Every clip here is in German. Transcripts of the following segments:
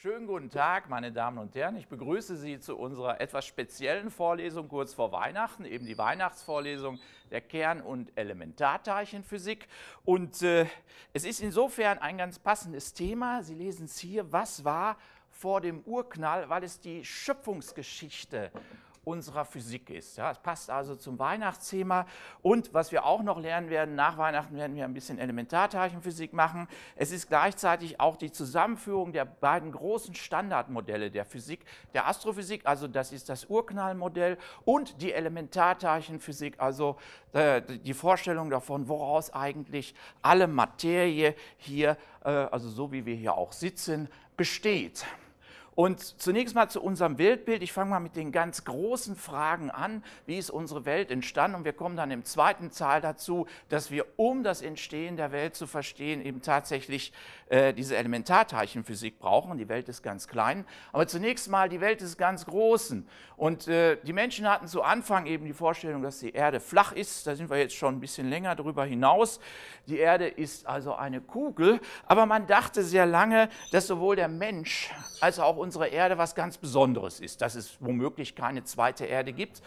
Schönen guten Tag, meine Damen und Herren. Ich begrüße Sie zu unserer etwas speziellen Vorlesung kurz vor Weihnachten, eben die Weihnachtsvorlesung der Kern- und Elementarteilchenphysik. Und äh, es ist insofern ein ganz passendes Thema. Sie lesen es hier, was war vor dem Urknall, weil es die Schöpfungsgeschichte unserer Physik ist. Ja, es passt also zum Weihnachtsthema. Und was wir auch noch lernen werden, nach Weihnachten werden wir ein bisschen Elementarteilchenphysik machen. Es ist gleichzeitig auch die Zusammenführung der beiden großen Standardmodelle der Physik, der Astrophysik, also das ist das Urknallmodell, und die Elementarteilchenphysik, also äh, die Vorstellung davon, woraus eigentlich alle Materie hier, äh, also so wie wir hier auch sitzen, besteht. Und zunächst mal zu unserem Weltbild. Ich fange mal mit den ganz großen Fragen an. Wie ist unsere Welt entstanden? Und wir kommen dann im zweiten Teil dazu, dass wir, um das Entstehen der Welt zu verstehen, eben tatsächlich äh, diese Elementarteilchenphysik brauchen. Die Welt ist ganz klein. Aber zunächst mal die Welt ist ganz Großen. Und äh, die Menschen hatten zu Anfang eben die Vorstellung, dass die Erde flach ist. Da sind wir jetzt schon ein bisschen länger darüber hinaus. Die Erde ist also eine Kugel. Aber man dachte sehr lange, dass sowohl der Mensch als auch unser unserer Erde was ganz Besonderes ist, dass es womöglich keine zweite Erde gibt.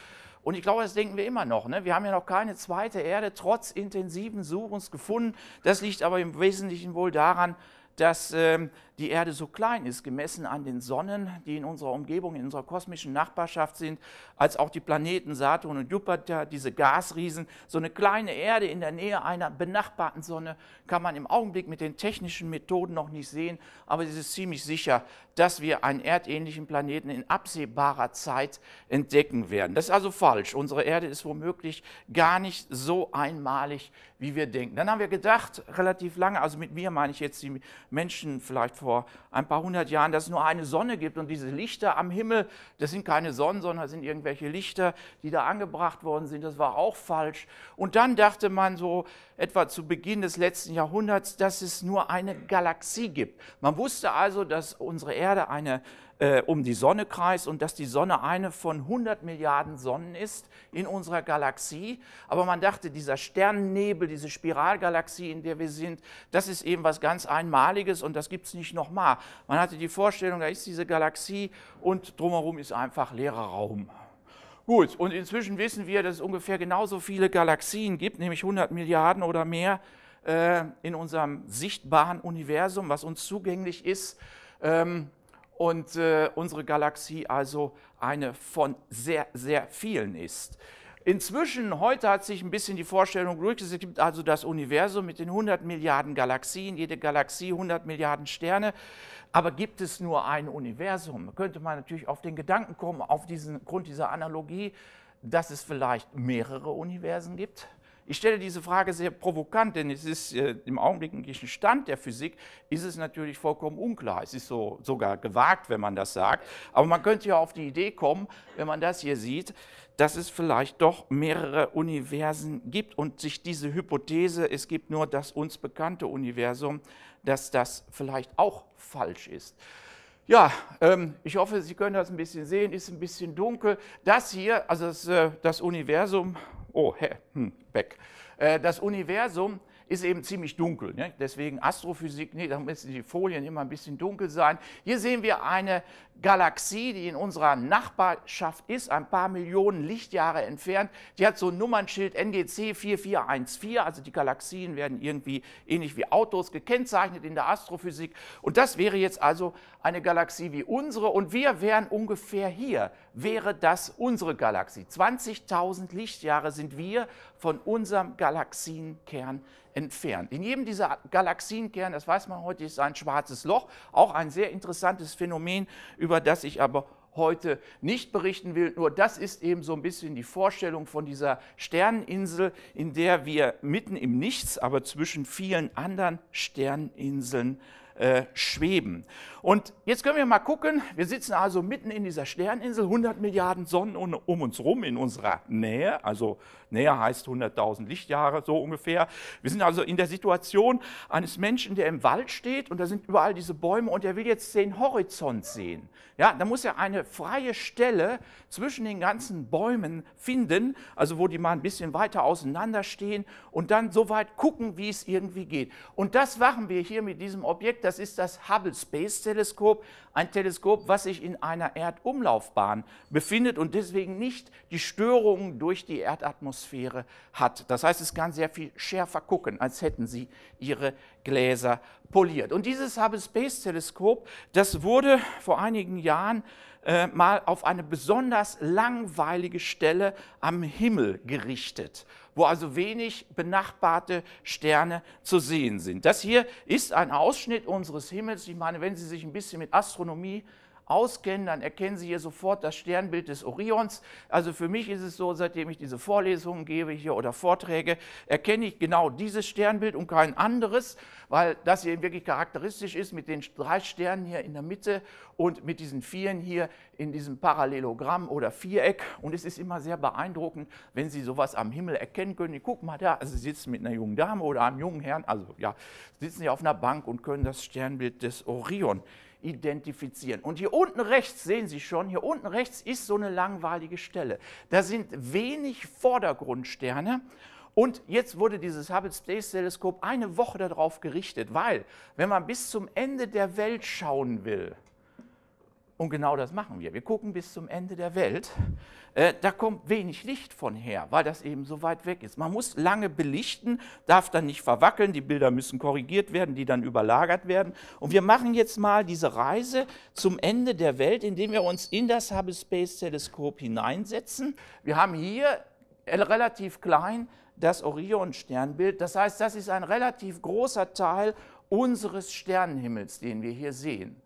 Und ich glaube, das denken wir immer noch. Ne? Wir haben ja noch keine zweite Erde trotz intensiven Suchens gefunden. Das liegt aber im Wesentlichen wohl daran, dass ähm, die Erde so klein ist, gemessen an den Sonnen, die in unserer Umgebung, in unserer kosmischen Nachbarschaft sind, als auch die Planeten Saturn und Jupiter, diese Gasriesen. So eine kleine Erde in der Nähe einer benachbarten Sonne kann man im Augenblick mit den technischen Methoden noch nicht sehen, aber es ist ziemlich sicher, dass wir einen erdähnlichen Planeten in absehbarer Zeit entdecken werden. Das ist also falsch. Unsere Erde ist womöglich gar nicht so einmalig, wie wir denken. Dann haben wir gedacht, relativ lange, also mit mir meine ich jetzt die Menschen vielleicht vor vor ein paar hundert Jahren, dass es nur eine Sonne gibt und diese Lichter am Himmel, das sind keine Sonnen, sondern das sind irgendwelche Lichter, die da angebracht worden sind. Das war auch falsch. Und dann dachte man so etwa zu Beginn des letzten Jahrhunderts, dass es nur eine Galaxie gibt. Man wusste also, dass unsere Erde eine äh, um die Sonne kreist und dass die Sonne eine von 100 Milliarden Sonnen ist in unserer Galaxie. Aber man dachte, dieser Sternennebel, diese Spiralgalaxie, in der wir sind, das ist eben was ganz Einmaliges und das gibt es nicht nochmal. Man hatte die Vorstellung, da ist diese Galaxie und drumherum ist einfach leerer Raum. Gut, und inzwischen wissen wir, dass es ungefähr genauso viele Galaxien gibt, nämlich 100 Milliarden oder mehr äh, in unserem sichtbaren Universum, was uns zugänglich ist. Ähm, und äh, unsere Galaxie also eine von sehr, sehr vielen ist. Inzwischen, heute hat sich ein bisschen die Vorstellung durchgesetzt, es gibt also das Universum mit den 100 Milliarden Galaxien, jede Galaxie 100 Milliarden Sterne. Aber gibt es nur ein Universum? Könnte man natürlich auf den Gedanken kommen, auf diesen Grund dieser Analogie, dass es vielleicht mehrere Universen gibt? Ich stelle diese Frage sehr provokant, denn es ist äh, im augenblicklichen Stand der Physik ist es natürlich vollkommen unklar. Es ist so, sogar gewagt, wenn man das sagt. Aber man könnte ja auf die Idee kommen, wenn man das hier sieht, dass es vielleicht doch mehrere Universen gibt und sich diese Hypothese, es gibt nur das uns bekannte Universum, dass das vielleicht auch falsch ist. Ja, ähm, ich hoffe, Sie können das ein bisschen sehen, ist ein bisschen dunkel. Das hier, also das, äh, das Universum, oh, hä, hm, weg. Äh, das Universum ist eben ziemlich dunkel. Ne? Deswegen Astrophysik, nee, da müssen die Folien immer ein bisschen dunkel sein. Hier sehen wir eine Galaxie, die in unserer Nachbarschaft ist, ein paar Millionen Lichtjahre entfernt. Die hat so ein Nummernschild NGC 4414, also die Galaxien werden irgendwie ähnlich wie Autos gekennzeichnet in der Astrophysik. Und das wäre jetzt also eine Galaxie wie unsere und wir wären ungefähr hier, wäre das unsere Galaxie. 20.000 Lichtjahre sind wir von unserem Galaxienkern entfernt entfernt. In jedem dieser Galaxienkern, das weiß man heute, ist ein schwarzes Loch, auch ein sehr interessantes Phänomen, über das ich aber heute nicht berichten will. Nur das ist eben so ein bisschen die Vorstellung von dieser Sterneninsel, in der wir mitten im Nichts, aber zwischen vielen anderen Sterneninseln äh, schweben. Und jetzt können wir mal gucken, wir sitzen also mitten in dieser Sterninsel, 100 Milliarden Sonnen um uns rum in unserer Nähe, also näher heißt 100.000 Lichtjahre so ungefähr. Wir sind also in der Situation eines Menschen, der im Wald steht und da sind überall diese Bäume und er will jetzt den Horizont sehen. Ja, da muss er eine freie Stelle zwischen den ganzen Bäumen finden, also wo die mal ein bisschen weiter auseinander stehen und dann so weit gucken, wie es irgendwie geht. Und das machen wir hier mit diesem Objekt, das das ist das Hubble Space Teleskop, ein Teleskop, was sich in einer Erdumlaufbahn befindet und deswegen nicht die Störungen durch die Erdatmosphäre hat. Das heißt, es kann sehr viel schärfer gucken, als hätten sie ihre Gläser poliert. Und dieses Hubble Space Teleskop, das wurde vor einigen Jahren äh, mal auf eine besonders langweilige Stelle am Himmel gerichtet wo also wenig benachbarte Sterne zu sehen sind. Das hier ist ein Ausschnitt unseres Himmels. Ich meine, wenn Sie sich ein bisschen mit Astronomie auskennen, dann erkennen Sie hier sofort das Sternbild des Orions. Also für mich ist es so, seitdem ich diese Vorlesungen gebe hier oder Vorträge, erkenne ich genau dieses Sternbild und kein anderes, weil das hier wirklich charakteristisch ist mit den drei Sternen hier in der Mitte und mit diesen vielen hier in diesem Parallelogramm oder Viereck. Und es ist immer sehr beeindruckend, wenn Sie sowas am Himmel erkennen können. Ich guck mal da, also Sie sitzen mit einer jungen Dame oder einem jungen Herrn, also ja, sitzen Sie auf einer Bank und können das Sternbild des Orion identifizieren. Und hier unten rechts sehen Sie schon, hier unten rechts ist so eine langweilige Stelle. Da sind wenig Vordergrundsterne. Und jetzt wurde dieses Hubble Space Teleskop eine Woche darauf gerichtet, weil wenn man bis zum Ende der Welt schauen will, und genau das machen wir. Wir gucken bis zum Ende der Welt. Äh, da kommt wenig Licht von her, weil das eben so weit weg ist. Man muss lange belichten, darf dann nicht verwackeln. Die Bilder müssen korrigiert werden, die dann überlagert werden. Und wir machen jetzt mal diese Reise zum Ende der Welt, indem wir uns in das Hubble Space Teleskop hineinsetzen. Wir haben hier äh, relativ klein das Orion-Sternbild. Das heißt, das ist ein relativ großer Teil unseres Sternenhimmels, den wir hier sehen.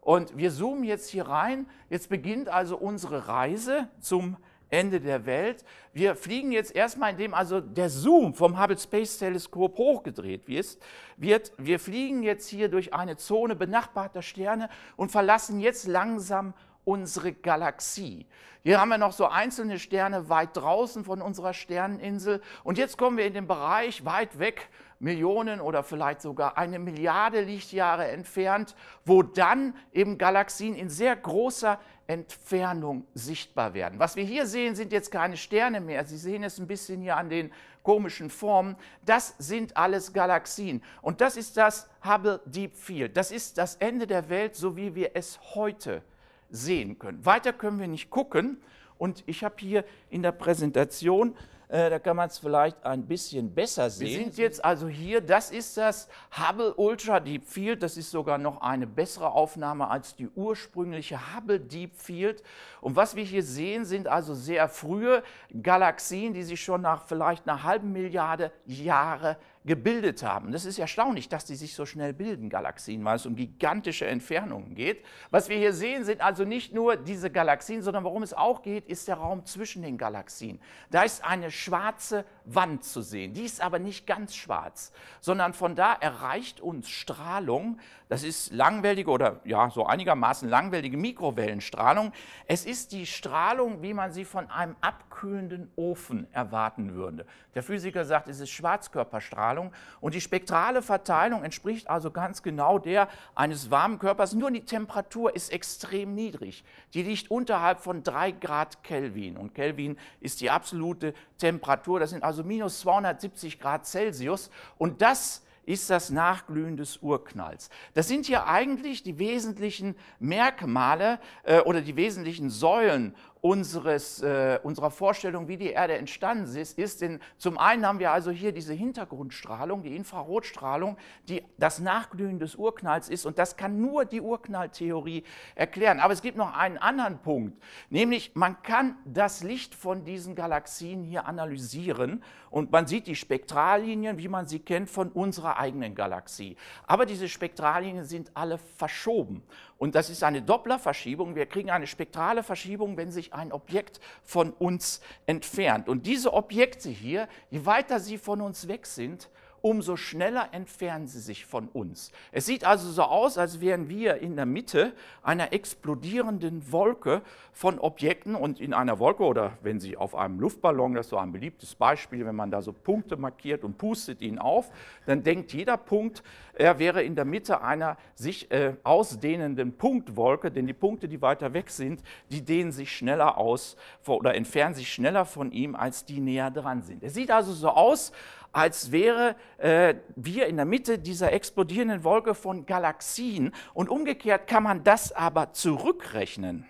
Und wir zoomen jetzt hier rein. Jetzt beginnt also unsere Reise zum Ende der Welt. Wir fliegen jetzt erstmal, indem also der Zoom vom Hubble Space Teleskop hochgedreht wird. Wir fliegen jetzt hier durch eine Zone benachbarter Sterne und verlassen jetzt langsam unsere Galaxie. Hier haben wir noch so einzelne Sterne weit draußen von unserer Sterneninsel. Und jetzt kommen wir in den Bereich weit weg Millionen oder vielleicht sogar eine Milliarde Lichtjahre entfernt, wo dann eben Galaxien in sehr großer Entfernung sichtbar werden. Was wir hier sehen, sind jetzt keine Sterne mehr. Sie sehen es ein bisschen hier an den komischen Formen. Das sind alles Galaxien. Und das ist das Hubble Deep Field. Das ist das Ende der Welt, so wie wir es heute sehen können. Weiter können wir nicht gucken. Und ich habe hier in der Präsentation. Äh, da kann man es vielleicht ein bisschen besser sehen. Wir sind jetzt also hier, das ist das Hubble Ultra Deep Field. Das ist sogar noch eine bessere Aufnahme als die ursprüngliche Hubble Deep Field. Und was wir hier sehen, sind also sehr frühe Galaxien, die sich schon nach vielleicht einer halben Milliarde Jahre gebildet haben. Das ist erstaunlich, dass die sich so schnell bilden, Galaxien, weil es um gigantische Entfernungen geht. Was wir hier sehen, sind also nicht nur diese Galaxien, sondern worum es auch geht, ist der Raum zwischen den Galaxien. Da ist eine schwarze Wand zu sehen. Die ist aber nicht ganz schwarz, sondern von da erreicht uns Strahlung. Das ist langwellige oder ja, so einigermaßen langwellige Mikrowellenstrahlung. Es ist die Strahlung, wie man sie von einem abkühlenden Ofen erwarten würde. Der Physiker sagt, es ist Schwarzkörperstrahlung und die spektrale Verteilung entspricht also ganz genau der eines warmen Körpers. Nur die Temperatur ist extrem niedrig. Die liegt unterhalb von 3 Grad Kelvin und Kelvin Kelvin ist die absolute Temperatur. Das sind also minus 270 Grad Celsius. Und das ist das Nachglühen des Urknalls. Das sind hier eigentlich die wesentlichen Merkmale äh, oder die wesentlichen Säulen unseres, äh, unserer Vorstellung, wie die Erde entstanden ist. ist denn zum einen haben wir also hier diese Hintergrundstrahlung, die Infrarotstrahlung, die das Nachglühen des Urknalls ist. Und das kann nur die Urknalltheorie erklären. Aber es gibt noch einen anderen Punkt, nämlich man kann das Licht von diesen Galaxien hier analysieren. Und man sieht die Spektrallinien, wie man sie kennt, von unserer eigenen Galaxie. Aber diese Spektrallinien sind alle verschoben. Und das ist eine Dopplerverschiebung. Wir kriegen eine spektrale Verschiebung, wenn sich ein Objekt von uns entfernt. Und diese Objekte hier, je weiter sie von uns weg sind, umso schneller entfernen sie sich von uns. Es sieht also so aus, als wären wir in der Mitte einer explodierenden Wolke von Objekten und in einer Wolke oder wenn Sie auf einem Luftballon, das ist so ein beliebtes Beispiel, wenn man da so Punkte markiert und pustet ihn auf, dann denkt jeder Punkt, er wäre in der Mitte einer sich äh, ausdehnenden Punktwolke, denn die Punkte, die weiter weg sind, die dehnen sich schneller aus oder entfernen sich schneller von ihm, als die näher dran sind. Es sieht also so aus, als wäre äh, wir in der Mitte dieser explodierenden Wolke von Galaxien. Und umgekehrt kann man das aber zurückrechnen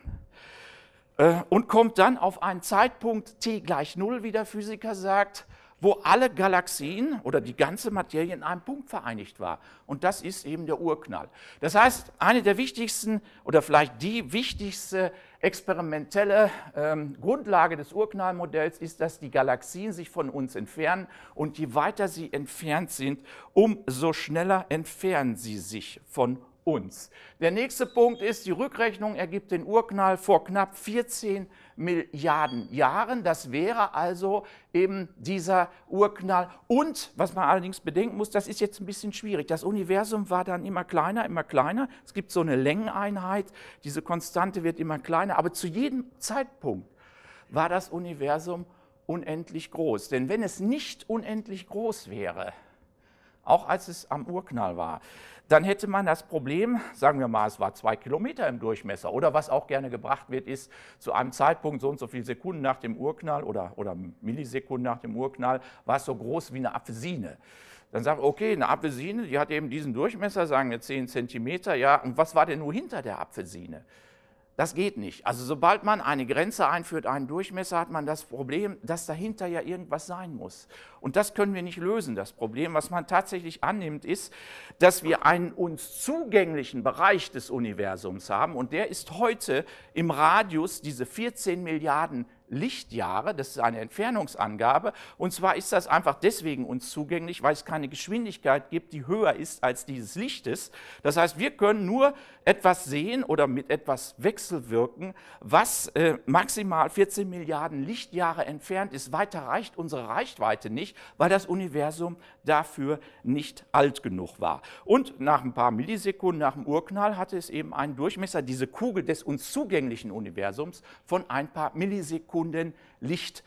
äh, und kommt dann auf einen Zeitpunkt t gleich null, wie der Physiker sagt, wo alle Galaxien oder die ganze Materie in einem Punkt vereinigt war. Und das ist eben der Urknall. Das heißt, eine der wichtigsten oder vielleicht die wichtigste experimentelle ähm, Grundlage des Urknallmodells ist, dass die Galaxien sich von uns entfernen und je weiter sie entfernt sind, umso schneller entfernen sie sich von uns. Der nächste Punkt ist, die Rückrechnung ergibt den Urknall vor knapp 14 Jahren. Milliarden Jahren. Das wäre also eben dieser Urknall. Und was man allerdings bedenken muss, das ist jetzt ein bisschen schwierig. Das Universum war dann immer kleiner, immer kleiner. Es gibt so eine Längeneinheit. Diese Konstante wird immer kleiner. Aber zu jedem Zeitpunkt war das Universum unendlich groß. Denn wenn es nicht unendlich groß wäre, auch als es am Urknall war. Dann hätte man das Problem, sagen wir mal, es war zwei Kilometer im Durchmesser oder was auch gerne gebracht wird, ist zu einem Zeitpunkt so und so viele Sekunden nach dem Urknall oder, oder Millisekunden nach dem Urknall war es so groß wie eine Apfelsine. Dann sagt, okay, eine Apfelsine, die hat eben diesen Durchmesser, sagen wir 10 Zentimeter, ja, und was war denn nur hinter der Apfelsine? Das geht nicht. Also sobald man eine Grenze einführt, einen Durchmesser, hat man das Problem, dass dahinter ja irgendwas sein muss. Und das können wir nicht lösen. Das Problem, was man tatsächlich annimmt, ist, dass wir einen uns zugänglichen Bereich des Universums haben. Und der ist heute im Radius diese 14 Milliarden Kilometer. Lichtjahre, das ist eine Entfernungsangabe, und zwar ist das einfach deswegen uns zugänglich, weil es keine Geschwindigkeit gibt, die höher ist als dieses Lichtes. Das heißt, wir können nur etwas sehen oder mit etwas wechselwirken, was äh, maximal 14 Milliarden Lichtjahre entfernt ist. Weiter reicht unsere Reichweite nicht, weil das Universum dafür nicht alt genug war. Und nach ein paar Millisekunden nach dem Urknall hatte es eben einen Durchmesser, diese Kugel des uns zugänglichen Universums, von ein paar Millisekunden Sekunden Licht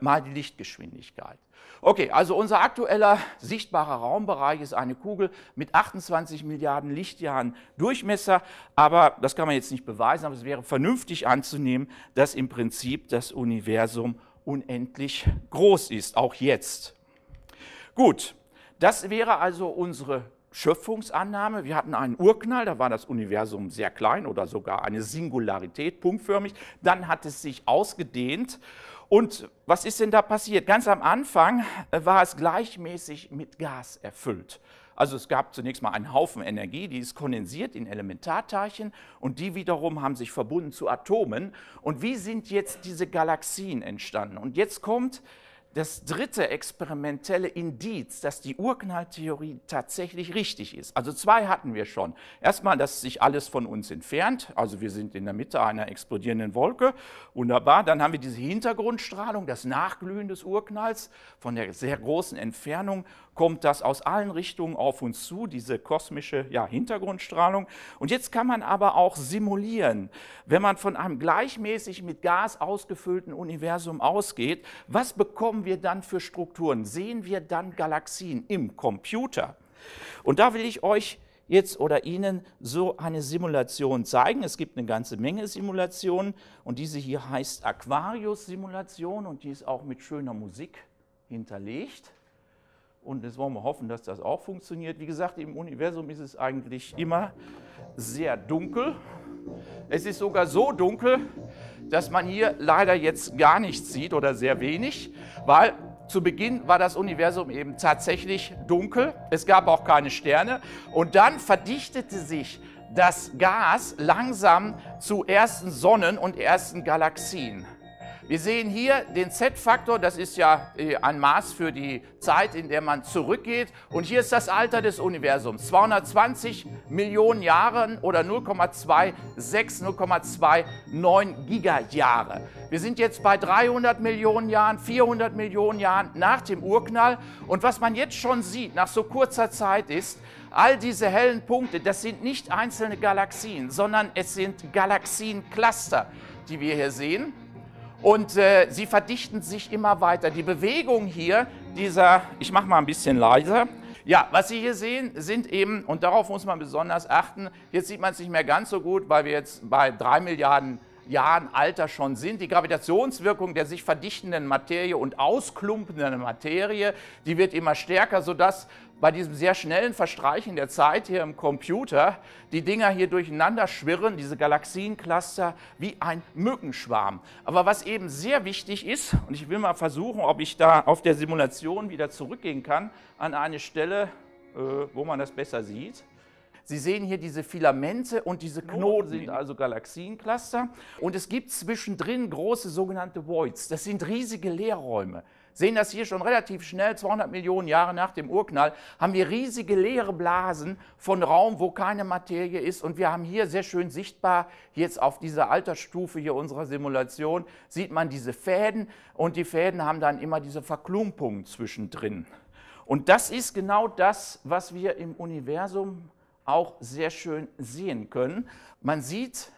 mal die Lichtgeschwindigkeit. Okay, also unser aktueller sichtbarer Raumbereich ist eine Kugel mit 28 Milliarden Lichtjahren Durchmesser, aber das kann man jetzt nicht beweisen, aber es wäre vernünftig anzunehmen, dass im Prinzip das Universum unendlich groß ist, auch jetzt. Gut, das wäre also unsere Schöpfungsannahme. Wir hatten einen Urknall, da war das Universum sehr klein oder sogar eine Singularität, punktförmig. Dann hat es sich ausgedehnt. Und was ist denn da passiert? Ganz am Anfang äh, war es gleichmäßig mit Gas erfüllt. Also es gab zunächst mal einen Haufen Energie, die ist kondensiert in Elementarteilchen und die wiederum haben sich verbunden zu Atomen. Und wie sind jetzt diese Galaxien entstanden? Und jetzt kommt das dritte experimentelle Indiz, dass die Urknalltheorie tatsächlich richtig ist. Also zwei hatten wir schon. Erstmal, dass sich alles von uns entfernt, also wir sind in der Mitte einer explodierenden Wolke, wunderbar. Dann haben wir diese Hintergrundstrahlung, das Nachglühen des Urknalls von der sehr großen Entfernung kommt das aus allen Richtungen auf uns zu, diese kosmische ja, Hintergrundstrahlung. Und jetzt kann man aber auch simulieren, wenn man von einem gleichmäßig mit Gas ausgefüllten Universum ausgeht, was bekommen wir dann für Strukturen? Sehen wir dann Galaxien im Computer? Und da will ich euch jetzt oder Ihnen so eine Simulation zeigen. Es gibt eine ganze Menge Simulationen und diese hier heißt Aquarius-Simulation und die ist auch mit schöner Musik hinterlegt. Und jetzt wollen wir hoffen, dass das auch funktioniert. Wie gesagt, im Universum ist es eigentlich immer sehr dunkel. Es ist sogar so dunkel, dass man hier leider jetzt gar nichts sieht oder sehr wenig, weil zu Beginn war das Universum eben tatsächlich dunkel. Es gab auch keine Sterne. Und dann verdichtete sich das Gas langsam zu ersten Sonnen und ersten Galaxien. Wir sehen hier den Z-Faktor, das ist ja äh, ein Maß für die Zeit, in der man zurückgeht. Und hier ist das Alter des Universums, 220 Millionen Jahre oder 0,26, 0,29 Gigajahre. Wir sind jetzt bei 300 Millionen Jahren, 400 Millionen Jahren nach dem Urknall. Und was man jetzt schon sieht, nach so kurzer Zeit ist, all diese hellen Punkte, das sind nicht einzelne Galaxien, sondern es sind Galaxiencluster, die wir hier sehen. Und äh, sie verdichten sich immer weiter. Die Bewegung hier, dieser, ich mache mal ein bisschen leiser. Ja, was Sie hier sehen, sind eben, und darauf muss man besonders achten, jetzt sieht man es nicht mehr ganz so gut, weil wir jetzt bei drei Milliarden Jahren Alter schon sind. Die Gravitationswirkung der sich verdichtenden Materie und ausklumpenden Materie, die wird immer stärker, sodass bei diesem sehr schnellen Verstreichen der Zeit hier im Computer die Dinger hier durcheinander schwirren, diese Galaxiencluster, wie ein Mückenschwarm. Aber was eben sehr wichtig ist, und ich will mal versuchen, ob ich da auf der Simulation wieder zurückgehen kann, an eine Stelle, äh, wo man das besser sieht. Sie sehen hier diese Filamente und diese Knoten sind also Galaxiencluster. Und es gibt zwischendrin große sogenannte Voids. Das sind riesige Leerräume sehen das hier schon relativ schnell, 200 Millionen Jahre nach dem Urknall, haben wir riesige leere Blasen von Raum, wo keine Materie ist. Und wir haben hier sehr schön sichtbar, jetzt auf dieser Altersstufe hier unserer Simulation, sieht man diese Fäden und die Fäden haben dann immer diese Verklumpungen zwischendrin. Und das ist genau das, was wir im Universum auch sehr schön sehen können. Man sieht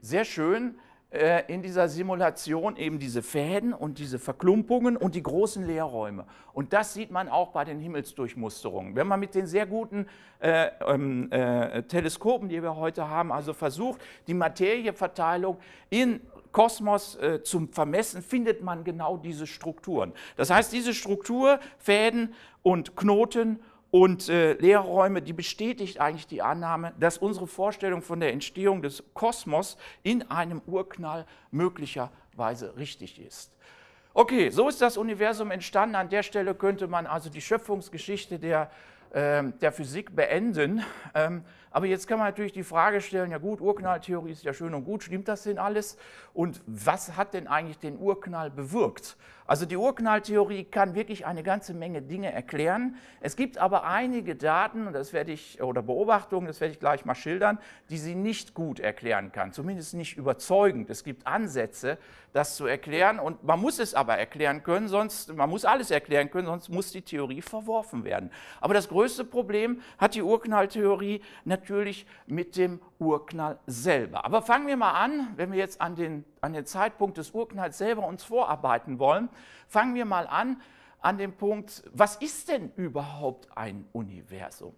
sehr schön, äh, in dieser Simulation eben diese Fäden und diese Verklumpungen und die großen Leerräume. Und das sieht man auch bei den Himmelsdurchmusterungen. Wenn man mit den sehr guten äh, ähm, äh, Teleskopen, die wir heute haben, also versucht, die Materieverteilung in Kosmos äh, zum Vermessen findet man genau diese Strukturen. Das heißt, diese Struktur, Fäden und Knoten und äh, Lehrräume, die bestätigt eigentlich die Annahme, dass unsere Vorstellung von der Entstehung des Kosmos in einem Urknall möglicherweise richtig ist. Okay, so ist das Universum entstanden. An der Stelle könnte man also die Schöpfungsgeschichte der, äh, der Physik beenden. Ähm, aber jetzt kann man natürlich die Frage stellen, ja gut, Urknalltheorie ist ja schön und gut, stimmt das denn alles? Und was hat denn eigentlich den Urknall bewirkt? Also die Urknalltheorie kann wirklich eine ganze Menge Dinge erklären. Es gibt aber einige Daten, das werde ich, oder Beobachtungen, das werde ich gleich mal schildern, die sie nicht gut erklären kann, zumindest nicht überzeugend. Es gibt Ansätze, das zu erklären, und man muss es aber erklären können, sonst, man muss alles erklären können, sonst muss die Theorie verworfen werden. Aber das größte Problem hat die Urknalltheorie natürlich mit dem Urknall selber. Aber fangen wir mal an, wenn wir jetzt an den, an den Zeitpunkt des Urknalls selber uns vorarbeiten wollen, fangen wir mal an an dem Punkt, was ist denn überhaupt ein Universum?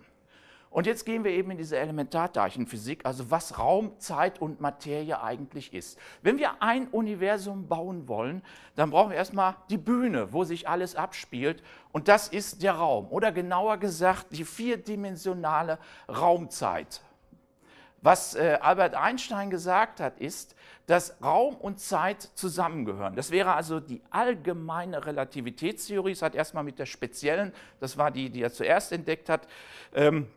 Und jetzt gehen wir eben in diese Elementarteilchenphysik, also was Raum, Zeit und Materie eigentlich ist. Wenn wir ein Universum bauen wollen, dann brauchen wir erstmal die Bühne, wo sich alles abspielt. Und das ist der Raum. Oder genauer gesagt, die vierdimensionale Raumzeit was äh, Albert Einstein gesagt hat, ist, dass Raum und Zeit zusammengehören. Das wäre also die allgemeine Relativitätstheorie. Es hat erstmal mit der speziellen, das war die, die er zuerst entdeckt hat, ähm,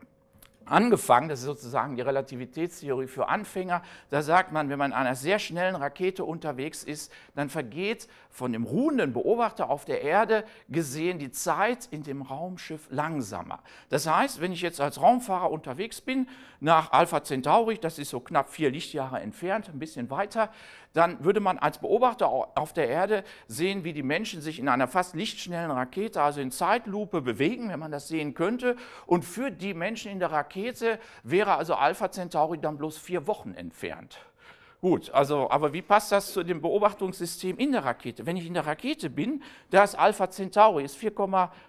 angefangen, das ist sozusagen die Relativitätstheorie für Anfänger, da sagt man, wenn man an einer sehr schnellen Rakete unterwegs ist, dann vergeht von dem ruhenden Beobachter auf der Erde gesehen die Zeit in dem Raumschiff langsamer. Das heißt, wenn ich jetzt als Raumfahrer unterwegs bin nach Alpha Centauri, das ist so knapp vier Lichtjahre entfernt, ein bisschen weiter, dann würde man als Beobachter auf der Erde sehen, wie die Menschen sich in einer fast lichtschnellen Rakete, also in Zeitlupe, bewegen, wenn man das sehen könnte. Und für die Menschen in der Rakete wäre also Alpha Centauri dann bloß vier Wochen entfernt. Gut, also, aber wie passt das zu dem Beobachtungssystem in der Rakete? Wenn ich in der Rakete bin, da ist Alpha Centauri, ist 4,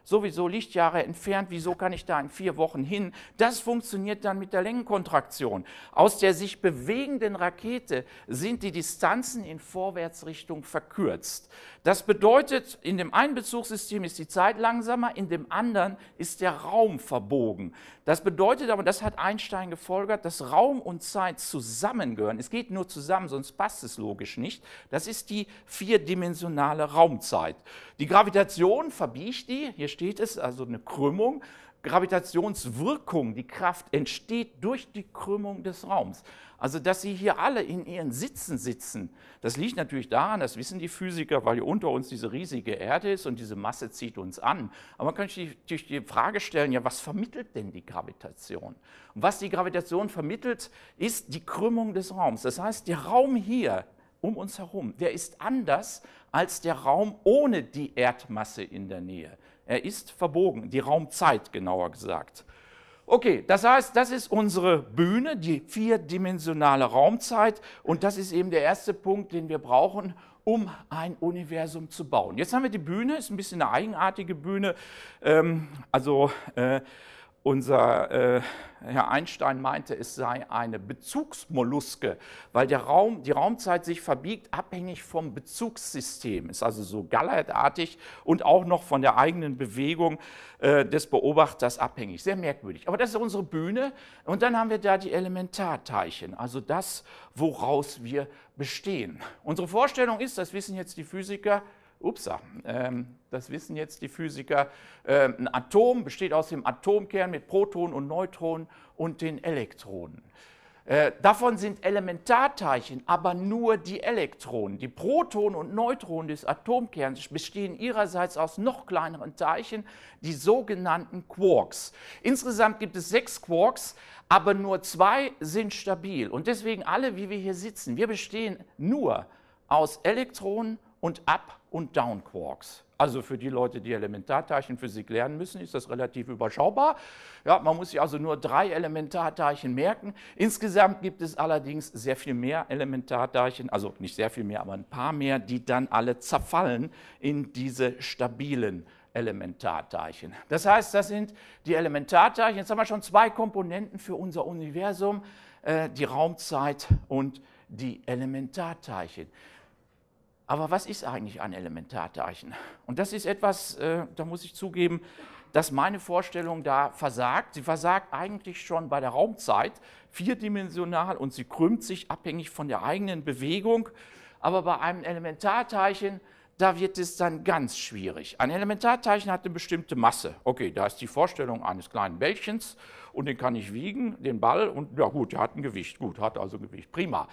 sowieso Lichtjahre entfernt, wieso kann ich da in vier Wochen hin? Das funktioniert dann mit der Längenkontraktion. Aus der sich bewegenden Rakete sind die Distanzen in Vorwärtsrichtung verkürzt. Das bedeutet, in dem einen Bezugssystem ist die Zeit langsamer, in dem anderen ist der Raum verbogen. Das bedeutet aber, das hat Einstein gefolgert, dass Raum und Zeit zusammengehören. Es geht nur zusammen zusammen, sonst passt es logisch nicht. Das ist die vierdimensionale Raumzeit. Die Gravitation verbiegt die, hier steht es, also eine Krümmung. Gravitationswirkung, die Kraft entsteht durch die Krümmung des Raums. Also, dass sie hier alle in ihren Sitzen sitzen, das liegt natürlich daran, das wissen die Physiker, weil hier unter uns diese riesige Erde ist und diese Masse zieht uns an. Aber man kann sich die, die Frage stellen, ja, was vermittelt denn die Gravitation? Und was die Gravitation vermittelt, ist die Krümmung des Raums. Das heißt, der Raum hier um uns herum, der ist anders als der Raum ohne die Erdmasse in der Nähe. Er ist verbogen, die Raumzeit genauer gesagt. Okay, das heißt, das ist unsere Bühne, die vierdimensionale Raumzeit. Und das ist eben der erste Punkt, den wir brauchen, um ein Universum zu bauen. Jetzt haben wir die Bühne, ist ein bisschen eine eigenartige Bühne. Ähm, also. Äh, unser äh, Herr Einstein meinte, es sei eine Bezugsmolluske, weil der Raum, die Raumzeit sich verbiegt abhängig vom Bezugssystem, ist also so gallertartig und auch noch von der eigenen Bewegung äh, des Beobachters abhängig. Sehr merkwürdig. Aber das ist unsere Bühne und dann haben wir da die Elementarteilchen, also das, woraus wir bestehen. Unsere Vorstellung ist, das wissen jetzt die Physiker, ups, ähm, das wissen jetzt die Physiker, ähm, ein Atom besteht aus dem Atomkern mit Protonen und Neutronen und den Elektronen. Äh, davon sind Elementarteilchen, aber nur die Elektronen. Die Protonen und Neutronen des Atomkerns bestehen ihrerseits aus noch kleineren Teilchen, die sogenannten Quarks. Insgesamt gibt es sechs Quarks, aber nur zwei sind stabil. Und deswegen alle, wie wir hier sitzen, wir bestehen nur aus Elektronen und Up- und Down-Quarks. Also für die Leute, die Elementarteilchenphysik lernen müssen, ist das relativ überschaubar. Ja, man muss sich also nur drei Elementarteilchen merken. Insgesamt gibt es allerdings sehr viel mehr Elementarteilchen, also nicht sehr viel mehr, aber ein paar mehr, die dann alle zerfallen in diese stabilen Elementarteilchen. Das heißt, das sind die Elementarteilchen. Jetzt haben wir schon zwei Komponenten für unser Universum, äh, die Raumzeit und die Elementarteilchen. Aber was ist eigentlich ein Elementarteilchen? Und das ist etwas, äh, da muss ich zugeben, dass meine Vorstellung da versagt. Sie versagt eigentlich schon bei der Raumzeit, vierdimensional und sie krümmt sich abhängig von der eigenen Bewegung. Aber bei einem Elementarteilchen, da wird es dann ganz schwierig. Ein Elementarteilchen hat eine bestimmte Masse. Okay, da ist die Vorstellung eines kleinen Bällchens und den kann ich wiegen, den Ball, und ja gut, der hat ein Gewicht. Gut, hat also Gewicht, prima.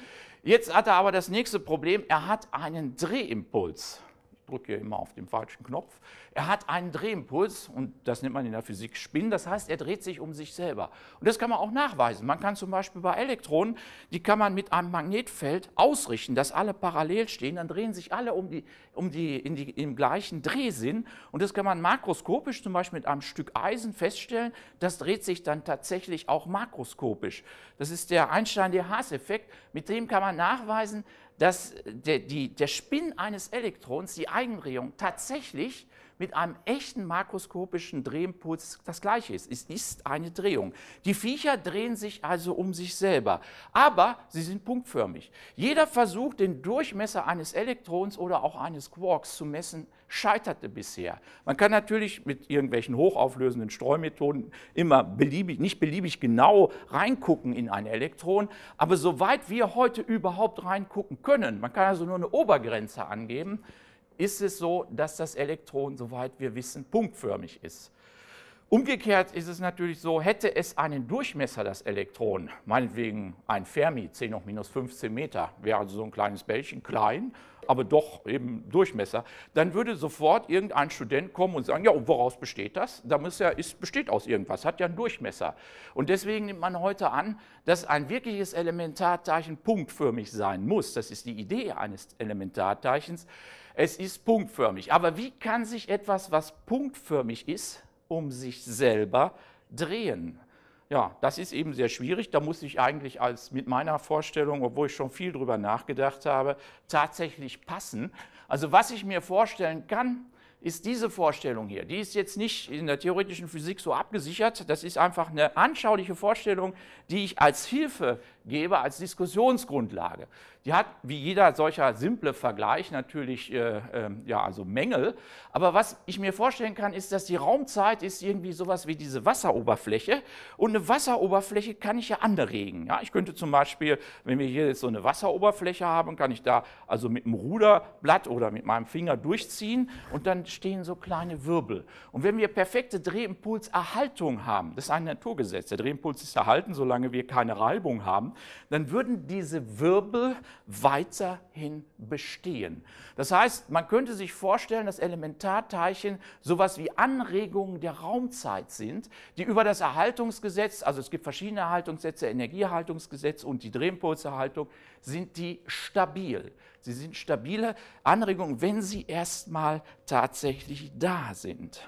Jetzt hat er aber das nächste Problem, er hat einen Drehimpuls drücke hier immer auf den falschen Knopf. Er hat einen Drehimpuls und das nennt man in der Physik Spin. Das heißt, er dreht sich um sich selber. Und das kann man auch nachweisen. Man kann zum Beispiel bei Elektronen, die kann man mit einem Magnetfeld ausrichten, dass alle parallel stehen. Dann drehen sich alle um die, um die, in die im gleichen Drehsinn. Und das kann man makroskopisch zum Beispiel mit einem Stück Eisen feststellen. Das dreht sich dann tatsächlich auch makroskopisch. Das ist der Einstein-DHs-Effekt. Mit dem kann man nachweisen, dass der, die, der Spin eines Elektrons, die Eigenregung, tatsächlich mit einem echten makroskopischen Drehimpuls das gleiche ist. Es ist eine Drehung. Die Viecher drehen sich also um sich selber, aber sie sind punktförmig. Jeder Versuch, den Durchmesser eines Elektrons oder auch eines Quarks zu messen, scheiterte bisher. Man kann natürlich mit irgendwelchen hochauflösenden Streumethoden immer beliebig, nicht beliebig genau reingucken in ein Elektron, aber soweit wir heute überhaupt reingucken können, man kann also nur eine Obergrenze angeben, ist es so, dass das Elektron, soweit wir wissen, punktförmig ist. Umgekehrt ist es natürlich so, hätte es einen Durchmesser, das Elektron, meinetwegen ein Fermi, 10 hoch minus 15 Meter, wäre also so ein kleines Bällchen, klein, aber doch eben Durchmesser, dann würde sofort irgendein Student kommen und sagen, ja, und woraus besteht das? Da muss ja, es besteht aus irgendwas, hat ja einen Durchmesser. Und deswegen nimmt man heute an, dass ein wirkliches Elementarteilchen punktförmig sein muss. Das ist die Idee eines Elementarteilchens, es ist punktförmig. Aber wie kann sich etwas, was punktförmig ist, um sich selber drehen? Ja, das ist eben sehr schwierig. Da muss ich eigentlich als mit meiner Vorstellung, obwohl ich schon viel drüber nachgedacht habe, tatsächlich passen. Also was ich mir vorstellen kann, ist diese Vorstellung hier. Die ist jetzt nicht in der theoretischen Physik so abgesichert. Das ist einfach eine anschauliche Vorstellung, die ich als Hilfe gebe als Diskussionsgrundlage. Die hat, wie jeder solcher simple Vergleich, natürlich äh, äh, ja, also Mängel. Aber was ich mir vorstellen kann, ist, dass die Raumzeit ist irgendwie sowas wie diese Wasseroberfläche. Und eine Wasseroberfläche kann ich ja anregen. Ja? Ich könnte zum Beispiel, wenn wir hier jetzt so eine Wasseroberfläche haben, kann ich da also mit dem Ruderblatt oder mit meinem Finger durchziehen und dann stehen so kleine Wirbel. Und wenn wir perfekte Drehimpulserhaltung haben, das ist ein Naturgesetz, der Drehimpuls ist erhalten, solange wir keine Reibung haben, dann würden diese Wirbel weiterhin bestehen. Das heißt, man könnte sich vorstellen, dass Elementarteilchen sowas wie Anregungen der Raumzeit sind, die über das Erhaltungsgesetz, also es gibt verschiedene Erhaltungssätze, Energieerhaltungsgesetz und die Drehimpulserhaltung, sind die stabil. Sie sind stabile Anregungen, wenn sie erstmal tatsächlich da sind.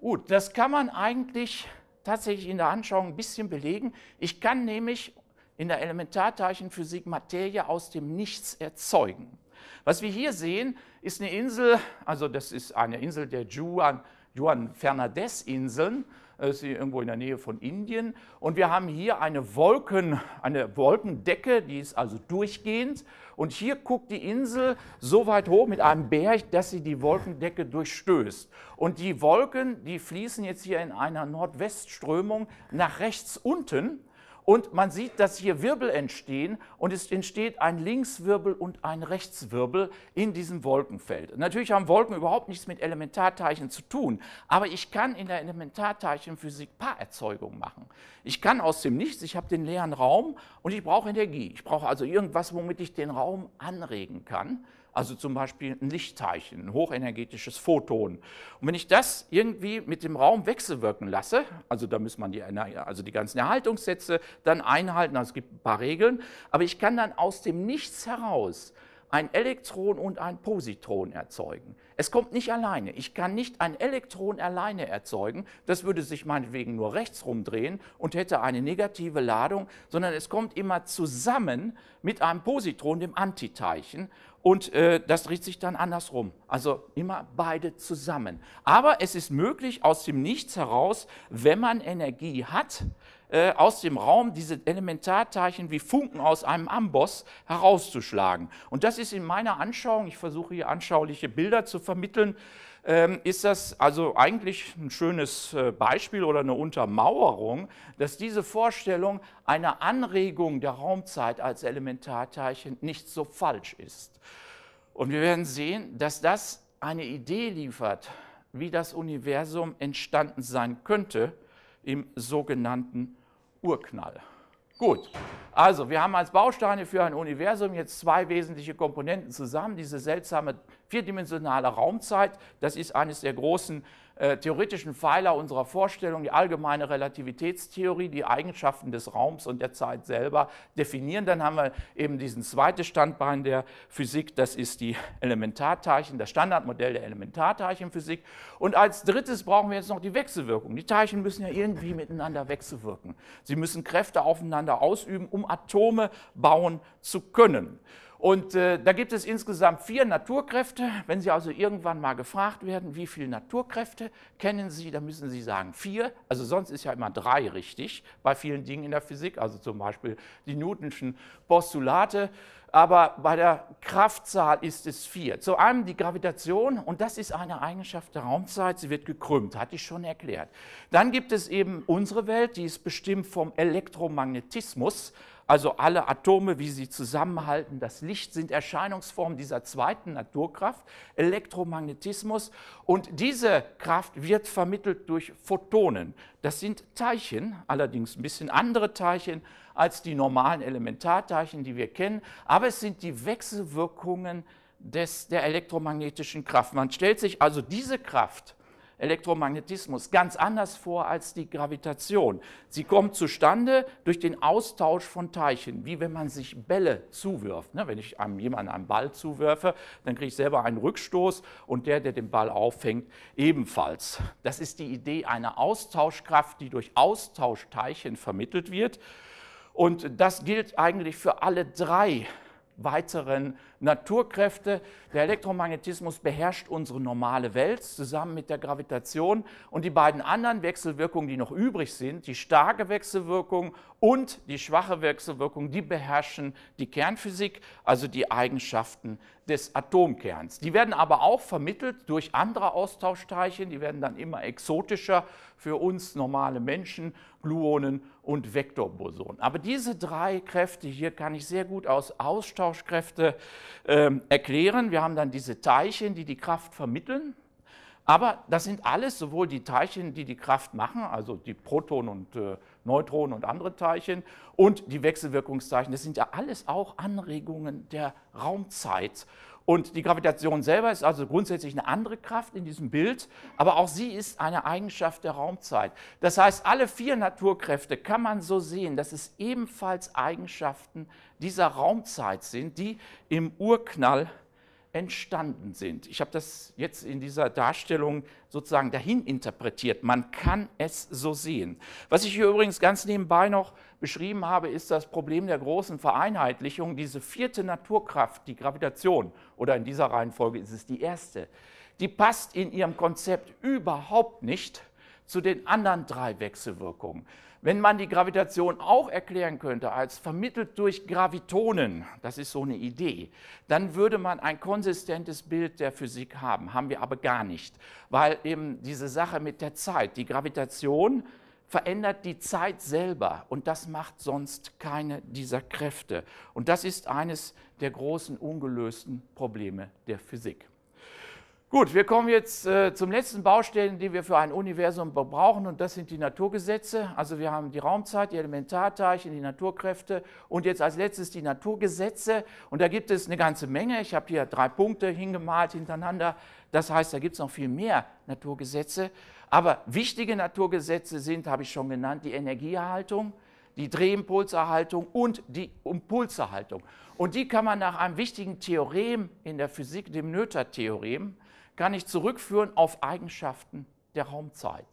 Gut, das kann man eigentlich tatsächlich in der Anschauung ein bisschen belegen. Ich kann nämlich in der Elementarteilchenphysik Materie aus dem Nichts erzeugen. Was wir hier sehen, ist eine Insel, also das ist eine Insel der Juan, Juan Fernandez-Inseln, äh, ist irgendwo in der Nähe von Indien. Und wir haben hier eine, Wolken, eine Wolkendecke, die ist also durchgehend. Und hier guckt die Insel so weit hoch mit einem Berg, dass sie die Wolkendecke durchstößt. Und die Wolken, die fließen jetzt hier in einer Nordwestströmung nach rechts unten. Und man sieht, dass hier Wirbel entstehen und es entsteht ein Linkswirbel und ein Rechtswirbel in diesem Wolkenfeld. Natürlich haben Wolken überhaupt nichts mit Elementarteilchen zu tun, aber ich kann in der Elementarteilchenphysik Paarerzeugung machen. Ich kann aus dem Nichts, ich habe den leeren Raum und ich brauche Energie. Ich brauche also irgendwas, womit ich den Raum anregen kann also zum Beispiel ein Lichtteilchen, ein hochenergetisches Photon. Und wenn ich das irgendwie mit dem Raum wechselwirken lasse, also da muss man die, also die ganzen Erhaltungssätze dann einhalten, also es gibt ein paar Regeln, aber ich kann dann aus dem Nichts heraus ein Elektron und ein Positron erzeugen. Es kommt nicht alleine. Ich kann nicht ein Elektron alleine erzeugen. Das würde sich meinetwegen nur rechts rumdrehen und hätte eine negative Ladung, sondern es kommt immer zusammen mit einem Positron, dem Antiteilchen und äh, das dreht sich dann andersrum. Also immer beide zusammen. Aber es ist möglich aus dem Nichts heraus, wenn man Energie hat, äh, aus dem Raum diese Elementarteilchen wie Funken aus einem Amboss herauszuschlagen. Und das ist in meiner Anschauung, ich versuche hier anschauliche Bilder zu vermitteln, ähm, ist das also eigentlich ein schönes äh, Beispiel oder eine Untermauerung, dass diese Vorstellung einer Anregung der Raumzeit als Elementarteilchen nicht so falsch ist. Und wir werden sehen, dass das eine Idee liefert, wie das Universum entstanden sein könnte im sogenannten Urknall. Gut, also wir haben als Bausteine für ein Universum jetzt zwei wesentliche Komponenten zusammen, diese seltsame vierdimensionale Raumzeit. Das ist eines der großen äh, theoretischen Pfeiler unserer Vorstellung, die allgemeine Relativitätstheorie, die Eigenschaften des Raums und der Zeit selber definieren. Dann haben wir eben diesen zweiten Standbein der Physik, das ist die Elementarteilchen, das Standardmodell der Elementarteilchenphysik. Und als drittes brauchen wir jetzt noch die Wechselwirkung. Die Teilchen müssen ja irgendwie miteinander wechselwirken. Sie müssen Kräfte aufeinander ausüben, um Atome bauen zu können. Und äh, da gibt es insgesamt vier Naturkräfte. Wenn Sie also irgendwann mal gefragt werden, wie viele Naturkräfte kennen Sie, dann müssen Sie sagen vier. Also sonst ist ja immer drei richtig bei vielen Dingen in der Physik, also zum Beispiel die Newtonschen Postulate. Aber bei der Kraftzahl ist es vier. Zu einem die Gravitation, und das ist eine Eigenschaft der Raumzeit, sie wird gekrümmt, hatte ich schon erklärt. Dann gibt es eben unsere Welt, die ist bestimmt vom Elektromagnetismus also alle Atome, wie sie zusammenhalten, das Licht sind Erscheinungsformen dieser zweiten Naturkraft, Elektromagnetismus. Und diese Kraft wird vermittelt durch Photonen. Das sind Teilchen, allerdings ein bisschen andere Teilchen als die normalen Elementarteilchen, die wir kennen, aber es sind die Wechselwirkungen des, der elektromagnetischen Kraft. Man stellt sich also diese Kraft Elektromagnetismus ganz anders vor als die Gravitation. Sie kommt zustande durch den Austausch von Teilchen, wie wenn man sich Bälle zuwirft. Ne? Wenn ich einem, jemanden einen Ball zuwerfe, dann kriege ich selber einen Rückstoß und der, der den Ball auffängt, ebenfalls. Das ist die Idee einer Austauschkraft, die durch Austauschteilchen vermittelt wird. Und das gilt eigentlich für alle drei weiteren Naturkräfte. Der Elektromagnetismus beherrscht unsere normale Welt zusammen mit der Gravitation und die beiden anderen Wechselwirkungen, die noch übrig sind, die starke Wechselwirkung und die schwache Wechselwirkung, die beherrschen die Kernphysik, also die Eigenschaften des Atomkerns. Die werden aber auch vermittelt durch andere Austauschteilchen, die werden dann immer exotischer für uns normale Menschen, Gluonen und Vektorbosonen. Aber diese drei Kräfte hier kann ich sehr gut aus Austauschkräfte ähm, erklären. Wir haben dann diese Teilchen, die die Kraft vermitteln. Aber das sind alles sowohl die Teilchen, die die Kraft machen, also die Protonen und äh, Neutronen und andere Teilchen, und die Wechselwirkungsteilchen. Das sind ja alles auch Anregungen der Raumzeit. Und die Gravitation selber ist also grundsätzlich eine andere Kraft in diesem Bild, aber auch sie ist eine Eigenschaft der Raumzeit. Das heißt, alle vier Naturkräfte kann man so sehen, dass es ebenfalls Eigenschaften dieser Raumzeit sind, die im Urknall entstanden sind. Ich habe das jetzt in dieser Darstellung sozusagen dahin interpretiert. Man kann es so sehen. Was ich hier übrigens ganz nebenbei noch beschrieben habe, ist das Problem der großen Vereinheitlichung. Diese vierte Naturkraft, die Gravitation, oder in dieser Reihenfolge ist es die erste, die passt in ihrem Konzept überhaupt nicht zu den anderen drei Wechselwirkungen. Wenn man die Gravitation auch erklären könnte als vermittelt durch Gravitonen, das ist so eine Idee, dann würde man ein konsistentes Bild der Physik haben, haben wir aber gar nicht, weil eben diese Sache mit der Zeit, die Gravitation verändert die Zeit selber und das macht sonst keine dieser Kräfte. Und das ist eines der großen ungelösten Probleme der Physik. Gut, wir kommen jetzt äh, zum letzten Baustellen, die wir für ein Universum brauchen, und das sind die Naturgesetze. Also wir haben die Raumzeit, die Elementarteilchen, die Naturkräfte und jetzt als letztes die Naturgesetze. Und da gibt es eine ganze Menge. Ich habe hier drei Punkte hingemalt hintereinander. Das heißt, da gibt es noch viel mehr Naturgesetze. Aber wichtige Naturgesetze sind, habe ich schon genannt, die Energieerhaltung, die Drehimpulserhaltung und die Impulserhaltung. Und die kann man nach einem wichtigen Theorem in der Physik, dem Noether-Theorem, kann ich zurückführen auf Eigenschaften der Raumzeit.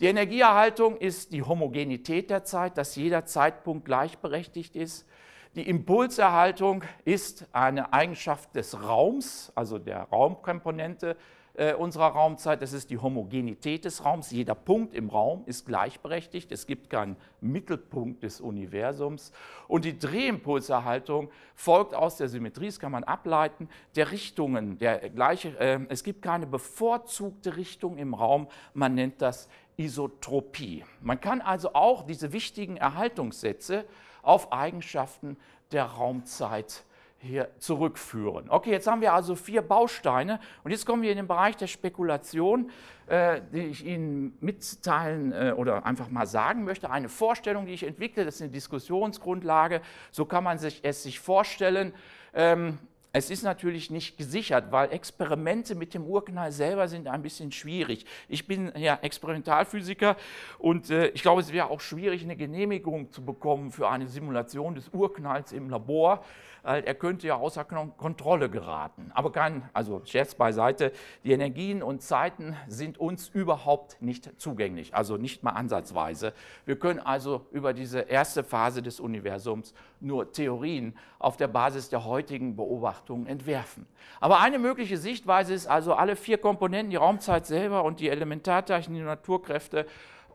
Die Energieerhaltung ist die Homogenität der Zeit, dass jeder Zeitpunkt gleichberechtigt ist. Die Impulserhaltung ist eine Eigenschaft des Raums, also der Raumkomponente äh, unserer Raumzeit, das ist die Homogenität des Raums. Jeder Punkt im Raum ist gleichberechtigt, es gibt keinen Mittelpunkt des Universums. Und die Drehimpulserhaltung folgt aus der Symmetrie, das kann man ableiten, der Richtungen. Der gleiche, äh, es gibt keine bevorzugte Richtung im Raum, man nennt das Isotropie. Man kann also auch diese wichtigen Erhaltungssätze auf Eigenschaften der Raumzeit hier zurückführen. Okay, jetzt haben wir also vier Bausteine und jetzt kommen wir in den Bereich der Spekulation, äh, die ich Ihnen mitteilen äh, oder einfach mal sagen möchte. Eine Vorstellung, die ich entwickle, das ist eine Diskussionsgrundlage, so kann man sich, es sich vorstellen. Ähm, es ist natürlich nicht gesichert, weil Experimente mit dem Urknall selber sind ein bisschen schwierig. Ich bin ja Experimentalphysiker und äh, ich glaube, es wäre auch schwierig, eine Genehmigung zu bekommen für eine Simulation des Urknalls im Labor er könnte ja außer Kontrolle geraten. Aber kein, also Scherz beiseite, die Energien und Zeiten sind uns überhaupt nicht zugänglich, also nicht mal ansatzweise. Wir können also über diese erste Phase des Universums nur Theorien auf der Basis der heutigen Beobachtungen entwerfen. Aber eine mögliche Sichtweise ist also alle vier Komponenten, die Raumzeit selber und die Elementarteilchen, die Naturkräfte,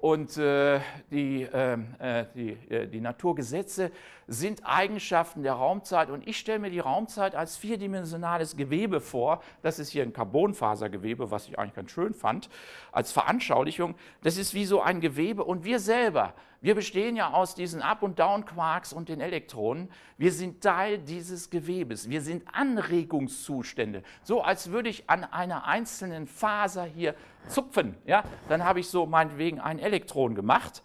und äh, die, ähm, äh, die, äh, die Naturgesetze sind Eigenschaften der Raumzeit. Und ich stelle mir die Raumzeit als vierdimensionales Gewebe vor. Das ist hier ein Carbonfasergewebe, was ich eigentlich ganz schön fand, als Veranschaulichung. Das ist wie so ein Gewebe und wir selber wir bestehen ja aus diesen Up- und Down-Quarks und den Elektronen. Wir sind Teil dieses Gewebes. Wir sind Anregungszustände. So als würde ich an einer einzelnen Faser hier zupfen. Ja? Dann habe ich so meinetwegen ein Elektron gemacht.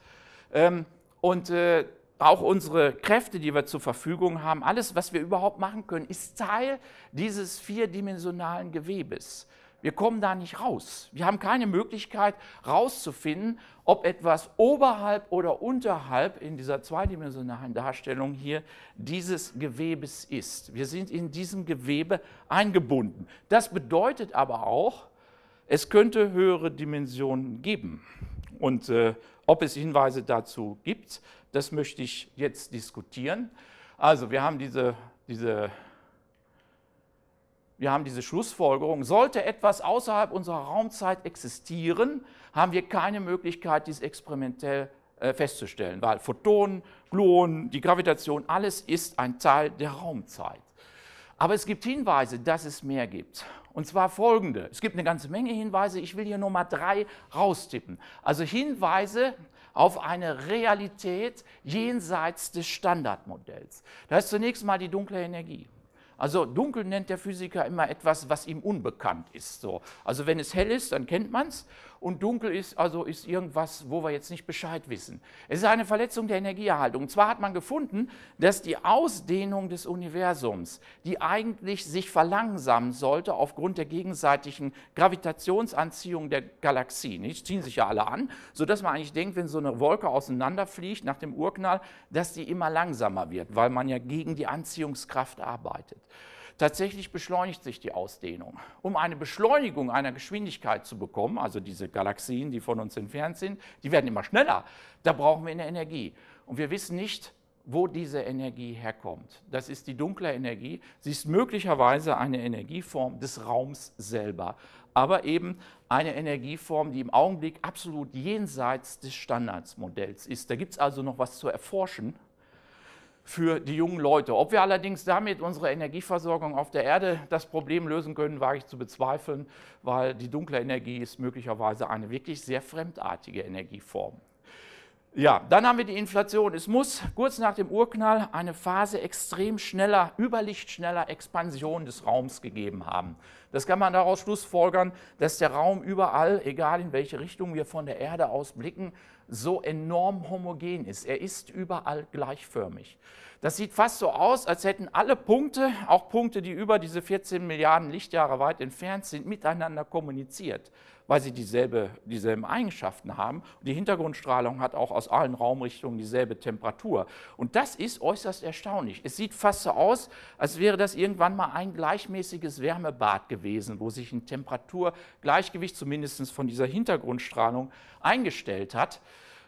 Ähm, und äh, auch unsere Kräfte, die wir zur Verfügung haben, alles, was wir überhaupt machen können, ist Teil dieses vierdimensionalen Gewebes. Wir kommen da nicht raus. Wir haben keine Möglichkeit, rauszufinden, ob etwas oberhalb oder unterhalb in dieser zweidimensionalen Darstellung hier dieses Gewebes ist. Wir sind in diesem Gewebe eingebunden. Das bedeutet aber auch, es könnte höhere Dimensionen geben. Und äh, ob es Hinweise dazu gibt, das möchte ich jetzt diskutieren. Also wir haben diese, diese, wir haben diese Schlussfolgerung, sollte etwas außerhalb unserer Raumzeit existieren, haben wir keine Möglichkeit, dies experimentell äh, festzustellen, weil Photonen, Gluonen, die Gravitation, alles ist ein Teil der Raumzeit. Aber es gibt Hinweise, dass es mehr gibt. Und zwar folgende. Es gibt eine ganze Menge Hinweise. Ich will hier nur mal drei raustippen. Also Hinweise auf eine Realität jenseits des Standardmodells. Da ist zunächst mal die dunkle Energie. Also dunkel nennt der Physiker immer etwas, was ihm unbekannt ist. So. Also wenn es hell ist, dann kennt man es und dunkel ist, also ist irgendwas, wo wir jetzt nicht Bescheid wissen. Es ist eine Verletzung der Energieerhaltung. Und zwar hat man gefunden, dass die Ausdehnung des Universums, die eigentlich sich verlangsamen sollte aufgrund der gegenseitigen Gravitationsanziehung der Galaxien, die ziehen sich ja alle an, sodass man eigentlich denkt, wenn so eine Wolke auseinanderfliegt nach dem Urknall, dass die immer langsamer wird, weil man ja gegen die Anziehungskraft arbeitet tatsächlich beschleunigt sich die Ausdehnung. Um eine Beschleunigung einer Geschwindigkeit zu bekommen, also diese Galaxien, die von uns entfernt sind, die werden immer schneller. Da brauchen wir eine Energie. Und wir wissen nicht, wo diese Energie herkommt. Das ist die dunkle Energie. Sie ist möglicherweise eine Energieform des Raums selber, aber eben eine Energieform, die im Augenblick absolut jenseits des Standardsmodells ist. Da gibt es also noch was zu erforschen für die jungen Leute. Ob wir allerdings damit unsere Energieversorgung auf der Erde das Problem lösen können, wage ich zu bezweifeln, weil die dunkle Energie ist möglicherweise eine wirklich sehr fremdartige Energieform. Ja, dann haben wir die Inflation. Es muss kurz nach dem Urknall eine Phase extrem schneller, überlichtschneller Expansion des Raums gegeben haben. Das kann man daraus schlussfolgern, dass der Raum überall, egal in welche Richtung wir von der Erde aus blicken, so enorm homogen ist. Er ist überall gleichförmig. Das sieht fast so aus, als hätten alle Punkte, auch Punkte, die über diese 14 Milliarden Lichtjahre weit entfernt sind, miteinander kommuniziert weil sie dieselbe, dieselben Eigenschaften haben. Und die Hintergrundstrahlung hat auch aus allen Raumrichtungen dieselbe Temperatur. Und das ist äußerst erstaunlich. Es sieht fast so aus, als wäre das irgendwann mal ein gleichmäßiges Wärmebad gewesen, wo sich ein Temperaturgleichgewicht zumindest von dieser Hintergrundstrahlung eingestellt hat.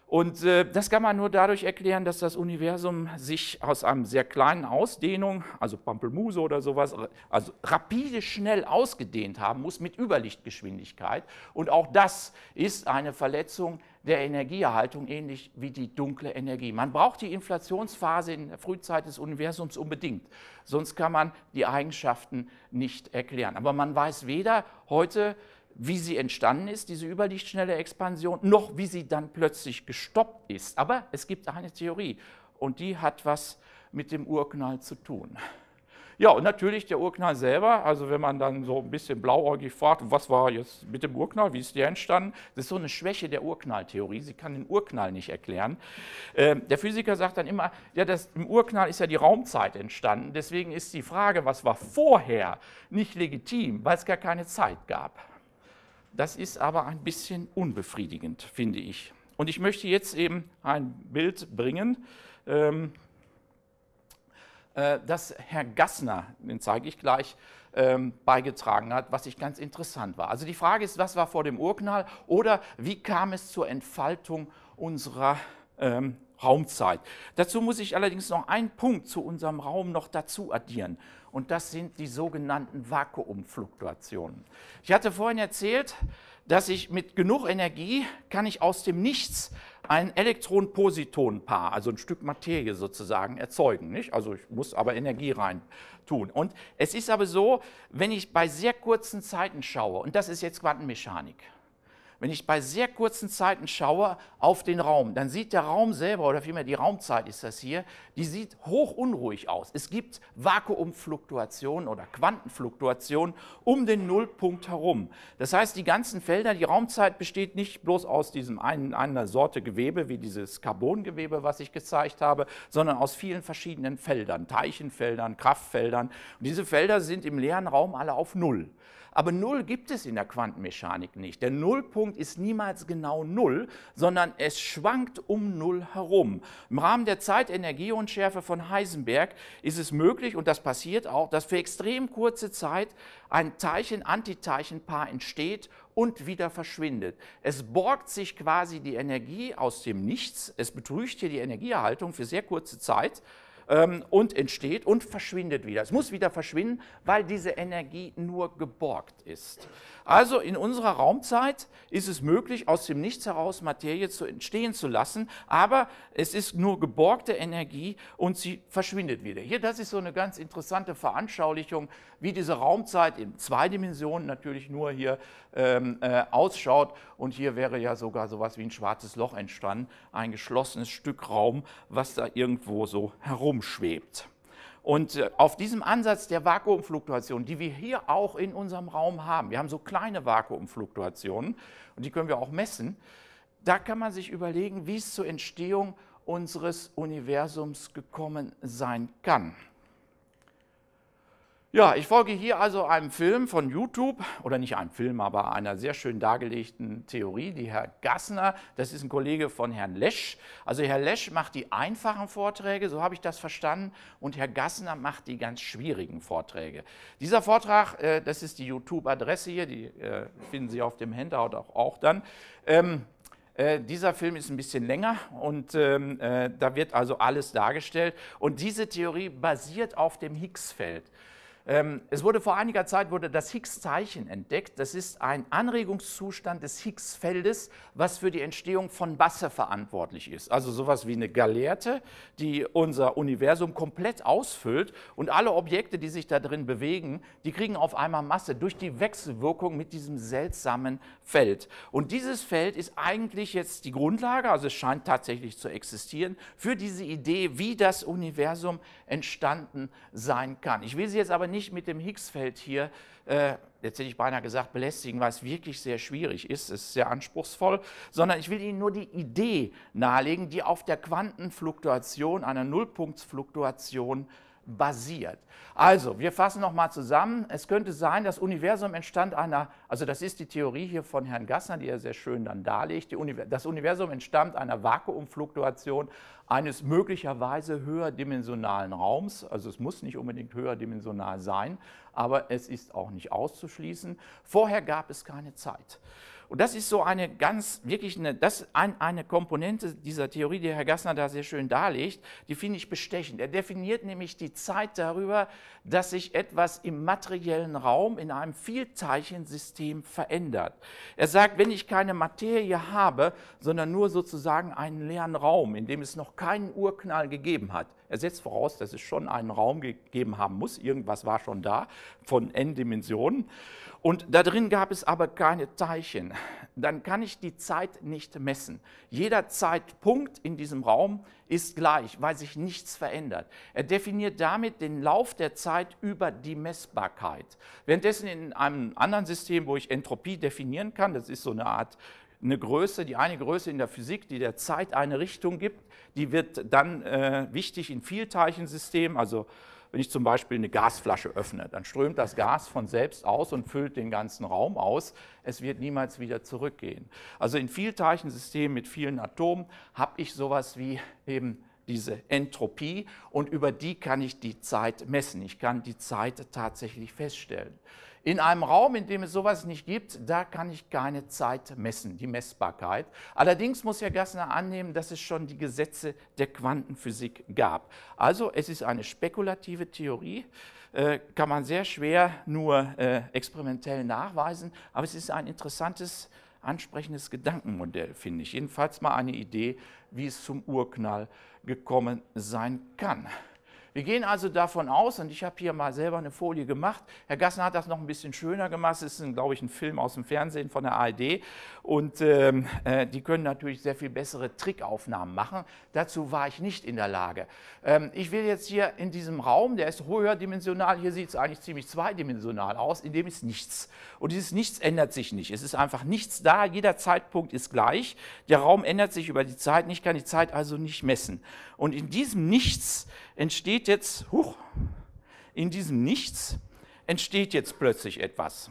Und äh, das kann man nur dadurch erklären, dass das Universum sich aus einer sehr kleinen Ausdehnung, also Pampelmuse oder sowas, also rapide schnell ausgedehnt haben muss mit Überlichtgeschwindigkeit. Und auch das ist eine Verletzung der Energieerhaltung, ähnlich wie die dunkle Energie. Man braucht die Inflationsphase in der Frühzeit des Universums unbedingt, sonst kann man die Eigenschaften nicht erklären. Aber man weiß weder heute, wie sie entstanden ist, diese überlichtschnelle Expansion, noch wie sie dann plötzlich gestoppt ist. Aber es gibt eine Theorie und die hat was mit dem Urknall zu tun. Ja, und natürlich der Urknall selber, also wenn man dann so ein bisschen blauäugig fragt, was war jetzt mit dem Urknall, wie ist der entstanden? Das ist so eine Schwäche der Urknalltheorie, sie kann den Urknall nicht erklären. Ähm, der Physiker sagt dann immer, ja, das, im Urknall ist ja die Raumzeit entstanden, deswegen ist die Frage, was war vorher, nicht legitim, weil es gar keine Zeit gab. Das ist aber ein bisschen unbefriedigend, finde ich. Und ich möchte jetzt eben ein Bild bringen, ähm, äh, das Herr Gassner, den zeige ich gleich, ähm, beigetragen hat, was ich ganz interessant war. Also die Frage ist, was war vor dem Urknall oder wie kam es zur Entfaltung unserer ähm, Raumzeit? Dazu muss ich allerdings noch einen Punkt zu unserem Raum noch dazu addieren. Und das sind die sogenannten Vakuumfluktuationen. Ich hatte vorhin erzählt, dass ich mit genug Energie kann ich aus dem Nichts ein Elektron-Positon-Paar, also ein Stück Materie sozusagen, erzeugen. Nicht? Also ich muss aber Energie rein tun. Und es ist aber so, wenn ich bei sehr kurzen Zeiten schaue, und das ist jetzt Quantenmechanik, wenn ich bei sehr kurzen Zeiten schaue auf den Raum, dann sieht der Raum selber, oder vielmehr die Raumzeit ist das hier, die sieht hoch unruhig aus. Es gibt Vakuumfluktuationen oder Quantenfluktuationen um den Nullpunkt herum. Das heißt, die ganzen Felder, die Raumzeit besteht nicht bloß aus diesem einen, einer Sorte Gewebe, wie dieses Carbongewebe, was ich gezeigt habe, sondern aus vielen verschiedenen Feldern, Teilchenfeldern, Kraftfeldern. Und diese Felder sind im leeren Raum alle auf Null. Aber Null gibt es in der Quantenmechanik nicht. Der Nullpunkt ist niemals genau Null, sondern es schwankt um Null herum. Im Rahmen der Zeitenergieunschärfe von Heisenberg ist es möglich, und das passiert auch, dass für extrem kurze Zeit ein Teilchen-Antiteilchenpaar entsteht und wieder verschwindet. Es borgt sich quasi die Energie aus dem Nichts, es betrügt hier die Energieerhaltung für sehr kurze Zeit, ähm, und entsteht und verschwindet wieder. Es muss wieder verschwinden, weil diese Energie nur geborgt ist. Also in unserer Raumzeit ist es möglich, aus dem Nichts heraus Materie zu entstehen zu lassen, aber es ist nur geborgte Energie und sie verschwindet wieder. Hier, das ist so eine ganz interessante Veranschaulichung, wie diese Raumzeit in zwei Dimensionen natürlich nur hier ähm, äh, ausschaut. Und hier wäre ja sogar so sowas wie ein schwarzes Loch entstanden, ein geschlossenes Stück Raum, was da irgendwo so herumschwebt. Und äh, auf diesem Ansatz der Vakuumfluktuation, die wir hier auch in unserem Raum haben, wir haben so kleine Vakuumfluktuationen und die können wir auch messen, da kann man sich überlegen, wie es zur Entstehung unseres Universums gekommen sein kann. Ja, ich folge hier also einem Film von YouTube, oder nicht einem Film, aber einer sehr schön dargelegten Theorie, die Herr Gassner, das ist ein Kollege von Herrn Lesch. Also Herr Lesch macht die einfachen Vorträge, so habe ich das verstanden, und Herr Gassner macht die ganz schwierigen Vorträge. Dieser Vortrag, äh, das ist die YouTube-Adresse hier, die äh, finden Sie auf dem Handout auch, auch dann. Ähm, äh, dieser Film ist ein bisschen länger und ähm, äh, da wird also alles dargestellt. Und diese Theorie basiert auf dem Higgs-Feld. Ähm, es wurde vor einiger Zeit wurde das Higgs-Zeichen entdeckt. Das ist ein Anregungszustand des Higgs-Feldes, was für die Entstehung von Masse verantwortlich ist. Also sowas wie eine Galeerte, die unser Universum komplett ausfüllt und alle Objekte, die sich da drin bewegen, die kriegen auf einmal Masse durch die Wechselwirkung mit diesem seltsamen Feld. Und dieses Feld ist eigentlich jetzt die Grundlage, also es scheint tatsächlich zu existieren, für diese Idee, wie das Universum entstanden sein kann. Ich will Sie jetzt aber nicht mit dem Higgsfeld hier, äh, jetzt hätte ich beinahe gesagt, belästigen, weil es wirklich sehr schwierig ist, es ist sehr anspruchsvoll, sondern ich will Ihnen nur die Idee nahelegen, die auf der Quantenfluktuation, einer Nullpunktsfluktuation basiert. Also, wir fassen nochmal zusammen. Es könnte sein, das Universum entstand einer, also das ist die Theorie hier von Herrn Gassner, die er sehr schön dann darlegt. Das Universum entstammt einer Vakuumfluktuation eines möglicherweise höherdimensionalen Raums. Also es muss nicht unbedingt höherdimensional sein, aber es ist auch nicht auszuschließen. Vorher gab es keine Zeit. Und das ist so eine ganz, wirklich eine, das ein, eine Komponente dieser Theorie, die Herr Gassner da sehr schön darlegt, die finde ich bestechend. Er definiert nämlich die Zeit darüber, dass sich etwas im materiellen Raum in einem Vielteilchensystem verändert. Er sagt, wenn ich keine Materie habe, sondern nur sozusagen einen leeren Raum, in dem es noch keinen Urknall gegeben hat, er setzt voraus, dass es schon einen Raum gegeben haben muss, irgendwas war schon da von n Dimensionen, und da drin gab es aber keine Teilchen. Dann kann ich die Zeit nicht messen. Jeder Zeitpunkt in diesem Raum ist gleich, weil sich nichts verändert. Er definiert damit den Lauf der Zeit über die Messbarkeit. Währenddessen in einem anderen System, wo ich Entropie definieren kann, das ist so eine Art eine Größe, die eine Größe in der Physik, die der Zeit eine Richtung gibt, die wird dann äh, wichtig in Vielteilchensystemen, also äh, wenn ich zum Beispiel eine Gasflasche öffne, dann strömt das Gas von selbst aus und füllt den ganzen Raum aus. Es wird niemals wieder zurückgehen. Also in Vielteilchensystemen mit vielen Atomen habe ich sowas wie eben diese Entropie und über die kann ich die Zeit messen. Ich kann die Zeit tatsächlich feststellen. In einem Raum, in dem es sowas nicht gibt, da kann ich keine Zeit messen, die Messbarkeit. Allerdings muss Herr Gassner annehmen, dass es schon die Gesetze der Quantenphysik gab. Also es ist eine spekulative Theorie, äh, kann man sehr schwer nur äh, experimentell nachweisen, aber es ist ein interessantes, ansprechendes Gedankenmodell, finde ich. Jedenfalls mal eine Idee, wie es zum Urknall gekommen sein kann. Wir gehen also davon aus, und ich habe hier mal selber eine Folie gemacht, Herr Gassner hat das noch ein bisschen schöner gemacht, es ist, ein, glaube ich, ein Film aus dem Fernsehen von der ARD und ähm, äh, die können natürlich sehr viel bessere Trickaufnahmen machen. Dazu war ich nicht in der Lage. Ähm, ich will jetzt hier in diesem Raum, der ist höherdimensional, hier sieht es eigentlich ziemlich zweidimensional aus, in dem ist nichts. Und dieses Nichts ändert sich nicht. Es ist einfach nichts da, jeder Zeitpunkt ist gleich. Der Raum ändert sich über die Zeit Ich kann die Zeit also nicht messen. Und in diesem Nichts entsteht jetzt, huch, in diesem Nichts entsteht jetzt plötzlich etwas.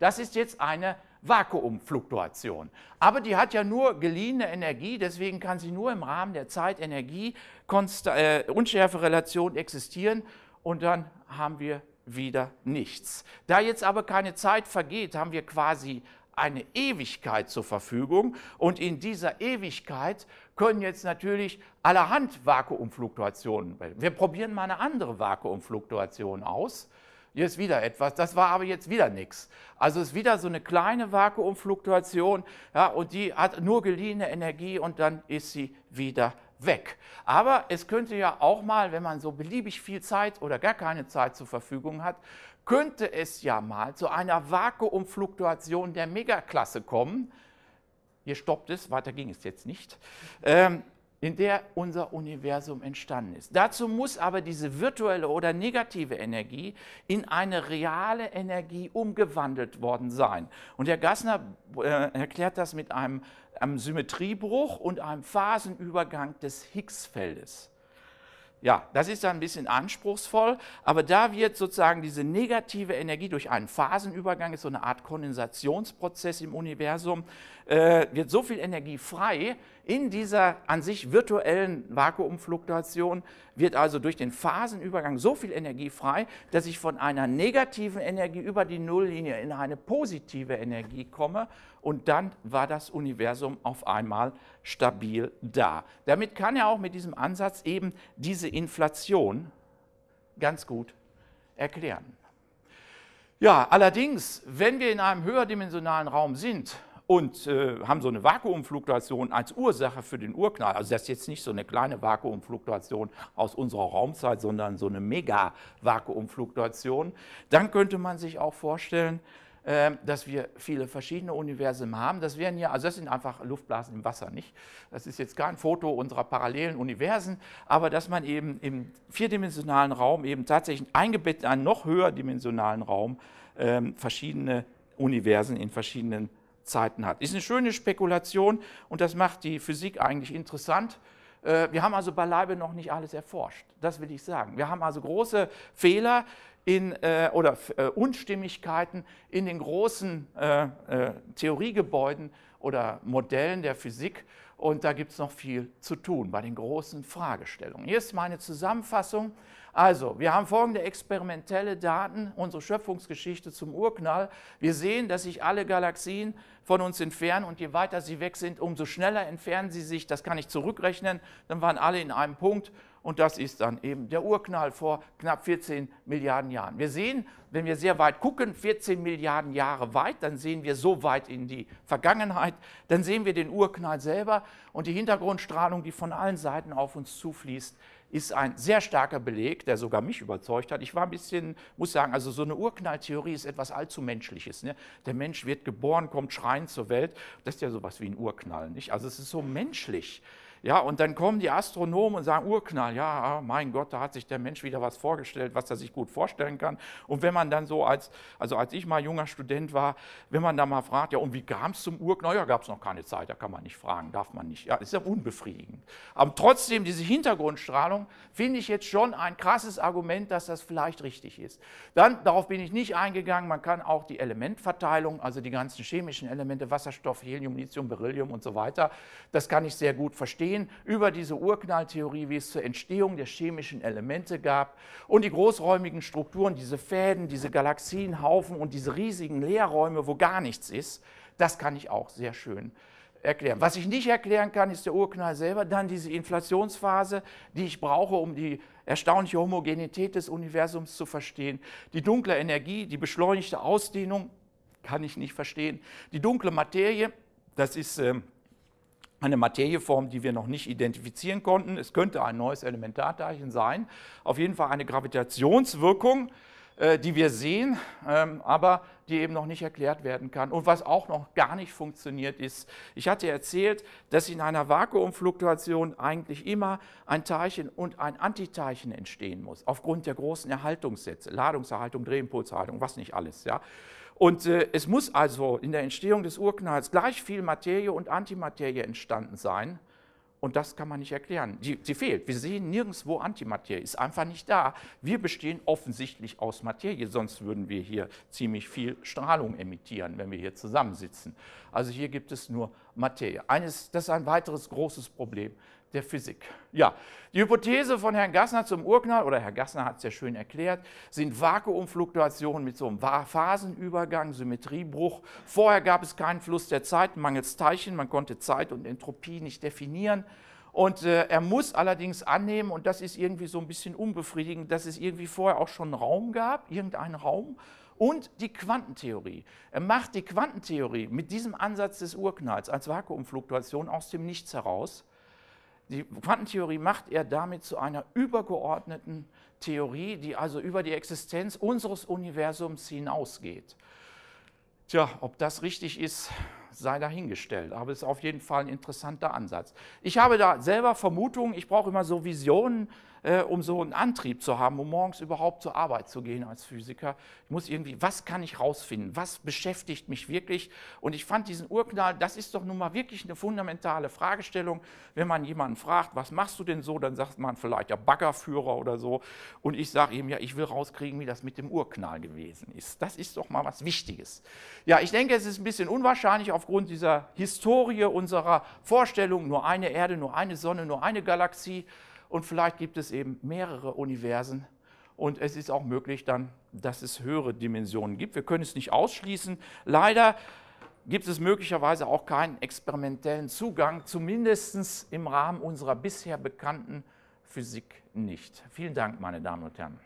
Das ist jetzt eine Vakuumfluktuation. Aber die hat ja nur geliehene Energie, deswegen kann sie nur im Rahmen der Zeit-Energie-Unschärferelation äh, existieren und dann haben wir wieder nichts. Da jetzt aber keine Zeit vergeht, haben wir quasi eine Ewigkeit zur Verfügung und in dieser Ewigkeit können jetzt natürlich allerhand Vakuumfluktuationen. Wir probieren mal eine andere Vakuumfluktuation aus. Hier ist wieder etwas, das war aber jetzt wieder nichts. Also ist wieder so eine kleine Vakuumfluktuation ja, und die hat nur geliehene Energie und dann ist sie wieder weg. Aber es könnte ja auch mal, wenn man so beliebig viel Zeit oder gar keine Zeit zur Verfügung hat, könnte es ja mal zu einer Vakuumfluktuation der Megaklasse kommen hier stoppt es, weiter ging es jetzt nicht, ähm, in der unser Universum entstanden ist. Dazu muss aber diese virtuelle oder negative Energie in eine reale Energie umgewandelt worden sein. Und Herr Gassner äh, erklärt das mit einem, einem Symmetriebruch und einem Phasenübergang des Higgs-Feldes. Ja, das ist dann ein bisschen anspruchsvoll, aber da wird sozusagen diese negative Energie durch einen Phasenübergang, ist so eine Art Kondensationsprozess im Universum, äh, wird so viel Energie frei. In dieser an sich virtuellen Vakuumfluktuation wird also durch den Phasenübergang so viel Energie frei, dass ich von einer negativen Energie über die Nulllinie in eine positive Energie komme und dann war das Universum auf einmal stabil da. Damit kann er auch mit diesem Ansatz eben diese Inflation ganz gut erklären. Ja, allerdings, wenn wir in einem höherdimensionalen Raum sind, und äh, haben so eine Vakuumfluktuation als Ursache für den Urknall. Also das ist jetzt nicht so eine kleine Vakuumfluktuation aus unserer Raumzeit, sondern so eine Mega-Vakuumfluktuation. Dann könnte man sich auch vorstellen, äh, dass wir viele verschiedene Universen haben. Das wären ja, also das sind einfach Luftblasen im Wasser, nicht? Das ist jetzt kein Foto unserer parallelen Universen, aber dass man eben im vierdimensionalen Raum eben tatsächlich eingebettet in einen noch höherdimensionalen Raum äh, verschiedene Universen in verschiedenen Zeiten hat. Ist eine schöne Spekulation und das macht die Physik eigentlich interessant. Äh, wir haben also beileibe noch nicht alles erforscht, das will ich sagen. Wir haben also große Fehler in, äh, oder äh, Unstimmigkeiten in den großen Theoriegebäuden oder Modellen der Physik und da gibt es noch viel zu tun bei den großen Fragestellungen. Hier ist meine Zusammenfassung. Also, wir haben folgende experimentelle Daten, unsere Schöpfungsgeschichte zum Urknall. Wir sehen, dass sich alle Galaxien von uns entfernen und je weiter sie weg sind, umso schneller entfernen sie sich. Das kann ich zurückrechnen. Dann waren alle in einem Punkt und das ist dann eben der Urknall vor knapp 14 Milliarden Jahren. Wir sehen, wenn wir sehr weit gucken, 14 Milliarden Jahre weit, dann sehen wir so weit in die Vergangenheit, dann sehen wir den Urknall selber und die Hintergrundstrahlung, die von allen Seiten auf uns zufließt, ist ein sehr starker Beleg, der sogar mich überzeugt hat. Ich war ein bisschen, muss sagen, also so eine Urknalltheorie ist etwas allzu menschliches. Ne? Der Mensch wird geboren, kommt schreiend zur Welt. Das ist ja sowas wie ein Urknall, nicht? Also es ist so menschlich. Ja, und dann kommen die Astronomen und sagen, Urknall, ja, ah, mein Gott, da hat sich der Mensch wieder was vorgestellt, was er sich gut vorstellen kann. Und wenn man dann so als, also als ich mal junger Student war, wenn man da mal fragt, ja, und wie kam es zum Urknall? Ja, gab es noch keine Zeit, da kann man nicht fragen, darf man nicht. Ja, ist ja unbefriedigend. Aber trotzdem, diese Hintergrundstrahlung finde ich jetzt schon ein krasses Argument, dass das vielleicht richtig ist. Dann, darauf bin ich nicht eingegangen, man kann auch die Elementverteilung, also die ganzen chemischen Elemente, Wasserstoff, Helium, Lithium, Beryllium und so weiter, das kann ich sehr gut verstehen verstehen über diese Urknalltheorie, wie es zur Entstehung der chemischen Elemente gab und die großräumigen Strukturen, diese Fäden, diese Galaxienhaufen und diese riesigen Leerräume, wo gar nichts ist, das kann ich auch sehr schön erklären. Was ich nicht erklären kann, ist der Urknall selber, dann diese Inflationsphase, die ich brauche, um die erstaunliche Homogenität des Universums zu verstehen, die dunkle Energie, die beschleunigte Ausdehnung, kann ich nicht verstehen, die dunkle Materie, das ist ähm, eine Materieform, die wir noch nicht identifizieren konnten. Es könnte ein neues Elementarteilchen sein. Auf jeden Fall eine Gravitationswirkung, äh, die wir sehen, ähm, aber die eben noch nicht erklärt werden kann. Und was auch noch gar nicht funktioniert ist, ich hatte erzählt, dass in einer Vakuumfluktuation eigentlich immer ein Teilchen und ein Antiteilchen entstehen muss, aufgrund der großen Erhaltungssätze, Ladungserhaltung, Drehimpulserhaltung, was nicht alles. Ja. Und äh, es muss also in der Entstehung des Urknalls gleich viel Materie und Antimaterie entstanden sein. Und das kann man nicht erklären. Die, sie fehlt. Wir sehen nirgendwo Antimaterie. Ist einfach nicht da. Wir bestehen offensichtlich aus Materie, sonst würden wir hier ziemlich viel Strahlung emittieren, wenn wir hier zusammensitzen. Also hier gibt es nur Materie. Eines, das ist ein weiteres großes Problem der Physik. Ja, die Hypothese von Herrn Gassner zum Urknall, oder Herr Gassner hat es ja schön erklärt, sind Vakuumfluktuationen mit so einem Phasenübergang, Symmetriebruch. Vorher gab es keinen Fluss der Zeit, mangels Teilchen, man konnte Zeit und Entropie nicht definieren. Und äh, er muss allerdings annehmen, und das ist irgendwie so ein bisschen unbefriedigend, dass es irgendwie vorher auch schon Raum gab, irgendeinen Raum, und die Quantentheorie. Er macht die Quantentheorie mit diesem Ansatz des Urknalls als Vakuumfluktuation aus dem Nichts heraus die Quantentheorie macht er damit zu einer übergeordneten Theorie, die also über die Existenz unseres Universums hinausgeht. Tja, ob das richtig ist, sei dahingestellt, aber es ist auf jeden Fall ein interessanter Ansatz. Ich habe da selber Vermutungen, ich brauche immer so Visionen, äh, um so einen Antrieb zu haben, um morgens überhaupt zur Arbeit zu gehen als Physiker. Ich muss irgendwie, was kann ich rausfinden? Was beschäftigt mich wirklich? Und ich fand diesen Urknall, das ist doch nun mal wirklich eine fundamentale Fragestellung. Wenn man jemanden fragt, was machst du denn so, dann sagt man vielleicht ja Baggerführer oder so. Und ich sage ihm, ja, ich will rauskriegen, wie das mit dem Urknall gewesen ist. Das ist doch mal was Wichtiges. Ja, ich denke, es ist ein bisschen unwahrscheinlich aufgrund dieser Historie unserer Vorstellung, nur eine Erde, nur eine Sonne, nur eine Galaxie. Und vielleicht gibt es eben mehrere Universen. Und es ist auch möglich dann, dass es höhere Dimensionen gibt. Wir können es nicht ausschließen. Leider gibt es möglicherweise auch keinen experimentellen Zugang, zumindest im Rahmen unserer bisher bekannten Physik nicht. Vielen Dank, meine Damen und Herren.